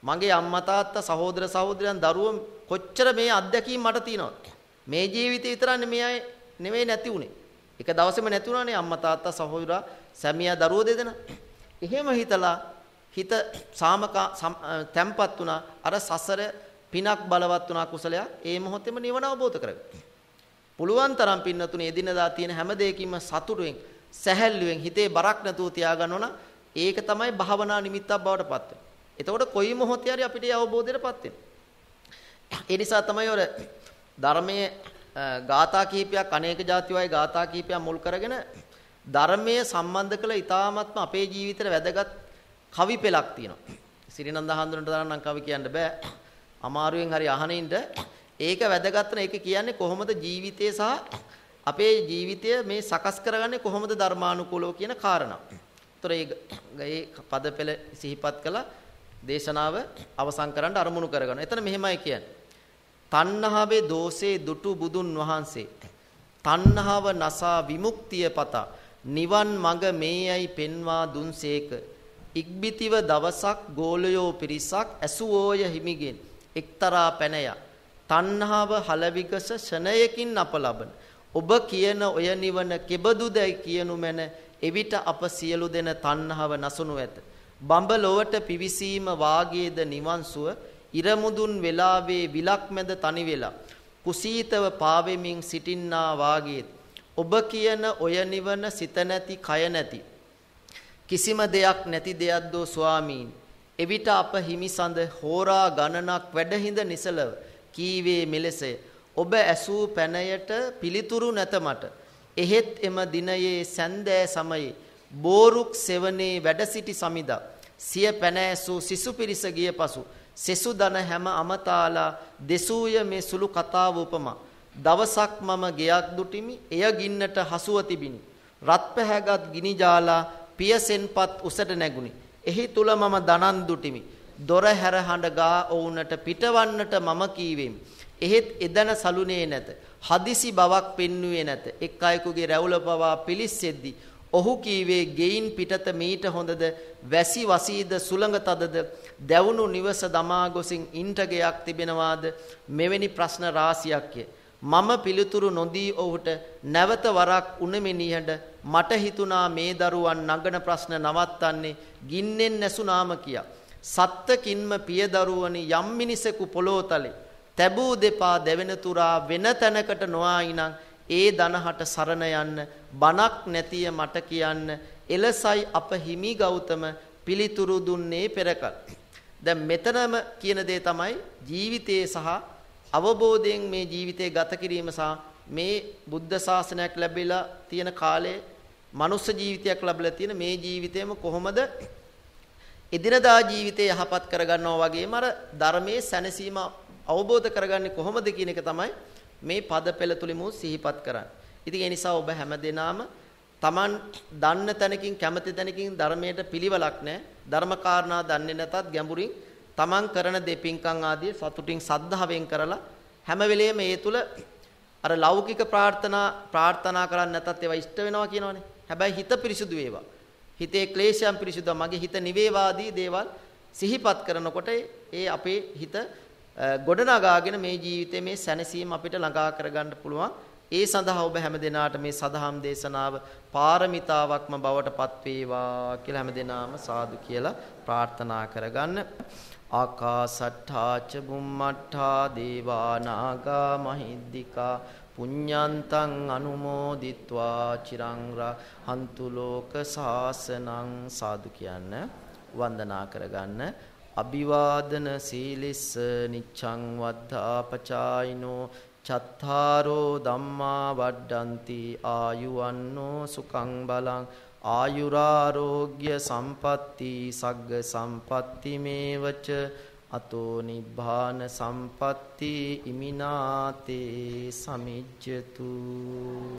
මගේ අම්මා තාත්තා සහෝදර සහෝදරයන් දරුවෝ කොච්චර මේ අත්දැකීම් මට තියෙනවද? මේ ජීවිතේ විතරන්නේ මේ අය නෙවෙයි නැති උනේ. එක දවසෙම නැති වුණානේ අම්මා තාත්තා සහෝදරා සැමියා දරුවෝ දෙදෙනා. එහෙම හිතලා හිත සාමකා තැම්පත් වුණා. අර සසර පිනක් බලවත් වුණා කුසලයක්. ඒ මොහොතේම නිවන අවබෝධ කරගත්තා. පුළුවන් තරම් පින්නතුනේ එදිනදා තියෙන හැම දෙයකින්ම සතුටුවෙන් සැහැල්ලුවෙන් හිතේ බරක් නැතුව තියාගන්න ඕන. ඒක තමයි භාවනා නිමිත්තක් බවට පත් වෙන්නේ. එතකොට කොයි මොහොතේ හරි අපිට ඒ අවබෝධයටපත් වෙනවා. ඒ නිසා තමයි ඔර ධර්මයේ ගාථා කීපයක් අනේක ಜಾති වයි ගාථා කීපයක් මුල් කරගෙන ධර්මයේ සම්බන්ධ කළ ඊ타ත්ම අපේ ජීවිතේට වැදගත් කවි පෙළක් තියෙනවා. සිරිනන්ද හඳුනට තරන්නම් කවි කියන්න බෑ. අමාරුවෙන් හරි අහනින්ද ඒක වැදගත් ඒක කියන්නේ කොහොමද ජීවිතය සහ අපේ ජීවිතය මේ සකස් කරගන්නේ කොහොමද ධර්මානුකූලව කියන කාරණා. ඒතර ඒ පද පෙළ සිහිපත් කළ දේශනාව අවසන් කරන්න අරමුණු කරගන්න. එතන මෙහෙමයි කියන්නේ. තණ්හාවේ දෝෂේ දුටු බුදුන් වහන්සේට තණ්හාව නසා විමුක්තිය පතා නිවන් මඟ මේයයි පෙන්වා දුන්සේක ඉක්බිතිව දවසක් ගෝලයෝ පිරිසක් ඇසුවෝය හිමිගෙන් එක්තරා පැනය තණ්හාව හලවිගස ෂණයකින් අප ලබන ඔබ කියන ඔය නිවන කෙබදුදයි කියනු මැන එවිට අප සියලු දෙන තණ්හාව නසනු ඇත බඹ ලොවට පිවිසීම වාගේද නිවන්සුව ඉරමුදුන් වෙලාවේ විලක් මැද තනි වෙලා කුසීතව පාවෙමින් සිටින්නා වාගේ ඔබ කියන ඔය නිවන සිත නැති කය නැති කිසිම දෙයක් නැති දෙයක් දෝ ස්වාමීන් එවිට අප හිමිසඳ හෝරා ගණනක් වැඩහිඳ නිසලව කීවේ මෙලෙසය ඔබ ඇසූ පැනයට පිළිතුරු නැත මට එහෙත් එම දිනයේ සැන්දෑ සමයේ බෝරුක් සෙවනේ වැඩ සිටි සමිදා සිය පැන ඇසූ සිසු පිරිස ගිය පසු සෙසු දන හැම අමතාලා දෙසූය මේ සුළු කතාව උපමා. දවසක් මම ගෙයක් දුටිමි, එය ගින්නට හසුව තිබිනි. රත්පැහැගත් ගිනි ජාලා පියසෙන්පත් උසට නැගුණි. එහි තුල මම දනන් දුටිමි. දොර හැර හඬ ගා ඔවුන්ට පිටවන්නට මම කීවෙමි. එහෙත් එදන සලුනේ නැත. හදිසි බවක් පෙන්වුවේ නැත. එක් අයෙකුගේ රැවුල පවා පිලිස්සෙද්දී ඔහු කීවේ ගෙයින් පිටත මීට හොඳද වැසි වසීද සුළඟ තදද දැවුණු නිවස දමා ගොසින් ඉන්ටගයක් තිබෙනවාද මෙවැනි ප්‍රශ්න රාශියක්ය මම පිළිතුරු නොදී ඔහුට නැවත වරක් උණමෙනියට මට හිතුණා මේ දරුවන් නගන ප්‍රශ්න නවත්තන්නේ ගින්නෙන් නැසුනාම කියා සත්තකින්ම පිය දරුවනි යම් මිනිසෙකු පොළොතලේ තැබූ දෙපා දෙවෙන තුරා වෙන තැනකට නොආයිනම් ඒ දනහට සරණ යන්න බණක් නැතිය මට කියන්න එලසයි අප හිමි ගෞතම පිළිතුරු දුන්නේ පෙරකල් දැන් මෙතනම කියන දේ තමයි ජීවිතයේ සහ අවබෝධයෙන් මේ ජීවිතය ගත කිරීම සහ මේ බුද්ධ ශාසනයක් ලැබිලා තියෙන කාලේ මනුස්ස ජීවිතයක් ලැබලා තියෙන මේ ජීවිතේම කොහොමද එදිනදා ජීවිතේ යහපත් කරගන්නවා වගේම අර ධර්මයේ සැනසීම අවබෝධ කරගන්නේ කොහොමද කියන එක තමයි මේ පද පෙළ තුලින් සිහිපත් කරන්න. ඉතින් ඒ නිසා ඔබ හැමදෙනාම Taman දන්න තැනකින් කැමති තැනකින් ධර්මයට පිළිවෙලක් නැහැ. ධර්මකාරණා දන්නේ නැතත් ගැඹුරින් Taman කරන දෙපින්කම් ආදී සතුටින් සද්ධාවෙන් කරලා හැම වෙලෙම ඒ තුල අර ලෞකික ප්‍රාර්ථනා ප්‍රාර්ථනා කරන්නේ නැතත් ඒවා ඉෂ්ට වෙනවා කියනවනේ. හැබැයි හිත පිරිසුදු වේවා. හිතේ ක්ලේශයන් පිරිසුදු මගේ හිත නිවේවාදී දේවල් සිහිපත් කරනකොට ඒ අපේ හිත ගොඩනගාගෙන මේ ජීවිතයේ මේ සැනසීම අපිට ළඟා කරගන්න පුළුවන්. ඒ සඳහා ඔබ හැමදෙනාට මේ සදහම් දේශනාව පාරමිතාවක්ම බවට පත්වේවා කියලා හැමදෙනාම සාදු කියලා ප්‍රාර්ථනා කරගන්න. ආකාසට්ඨා ච බුම්මට්ඨා දේවා නාග මහිද්దికා පුඤ්ඤන්තං අනුමෝදිත්වා චිරං රහන්තු ලෝක සාසනං සාදු කියන්න වන්දනා කරගන්න අභිවාදන සීලිස්ස නිච්ඡං වද්ධා පචායිනෝ චත්තාරෝ ධම්මා වඩ්ඩಂತಿ ආයුවන්නෝ සුඛං බලං ආයුරාෝග්‍ය සම්පatti සග්ග සම්පatti මේවච අතෝ නිබ්බාන සම්පatti ඉමිනාතේ සමිජ්ජතු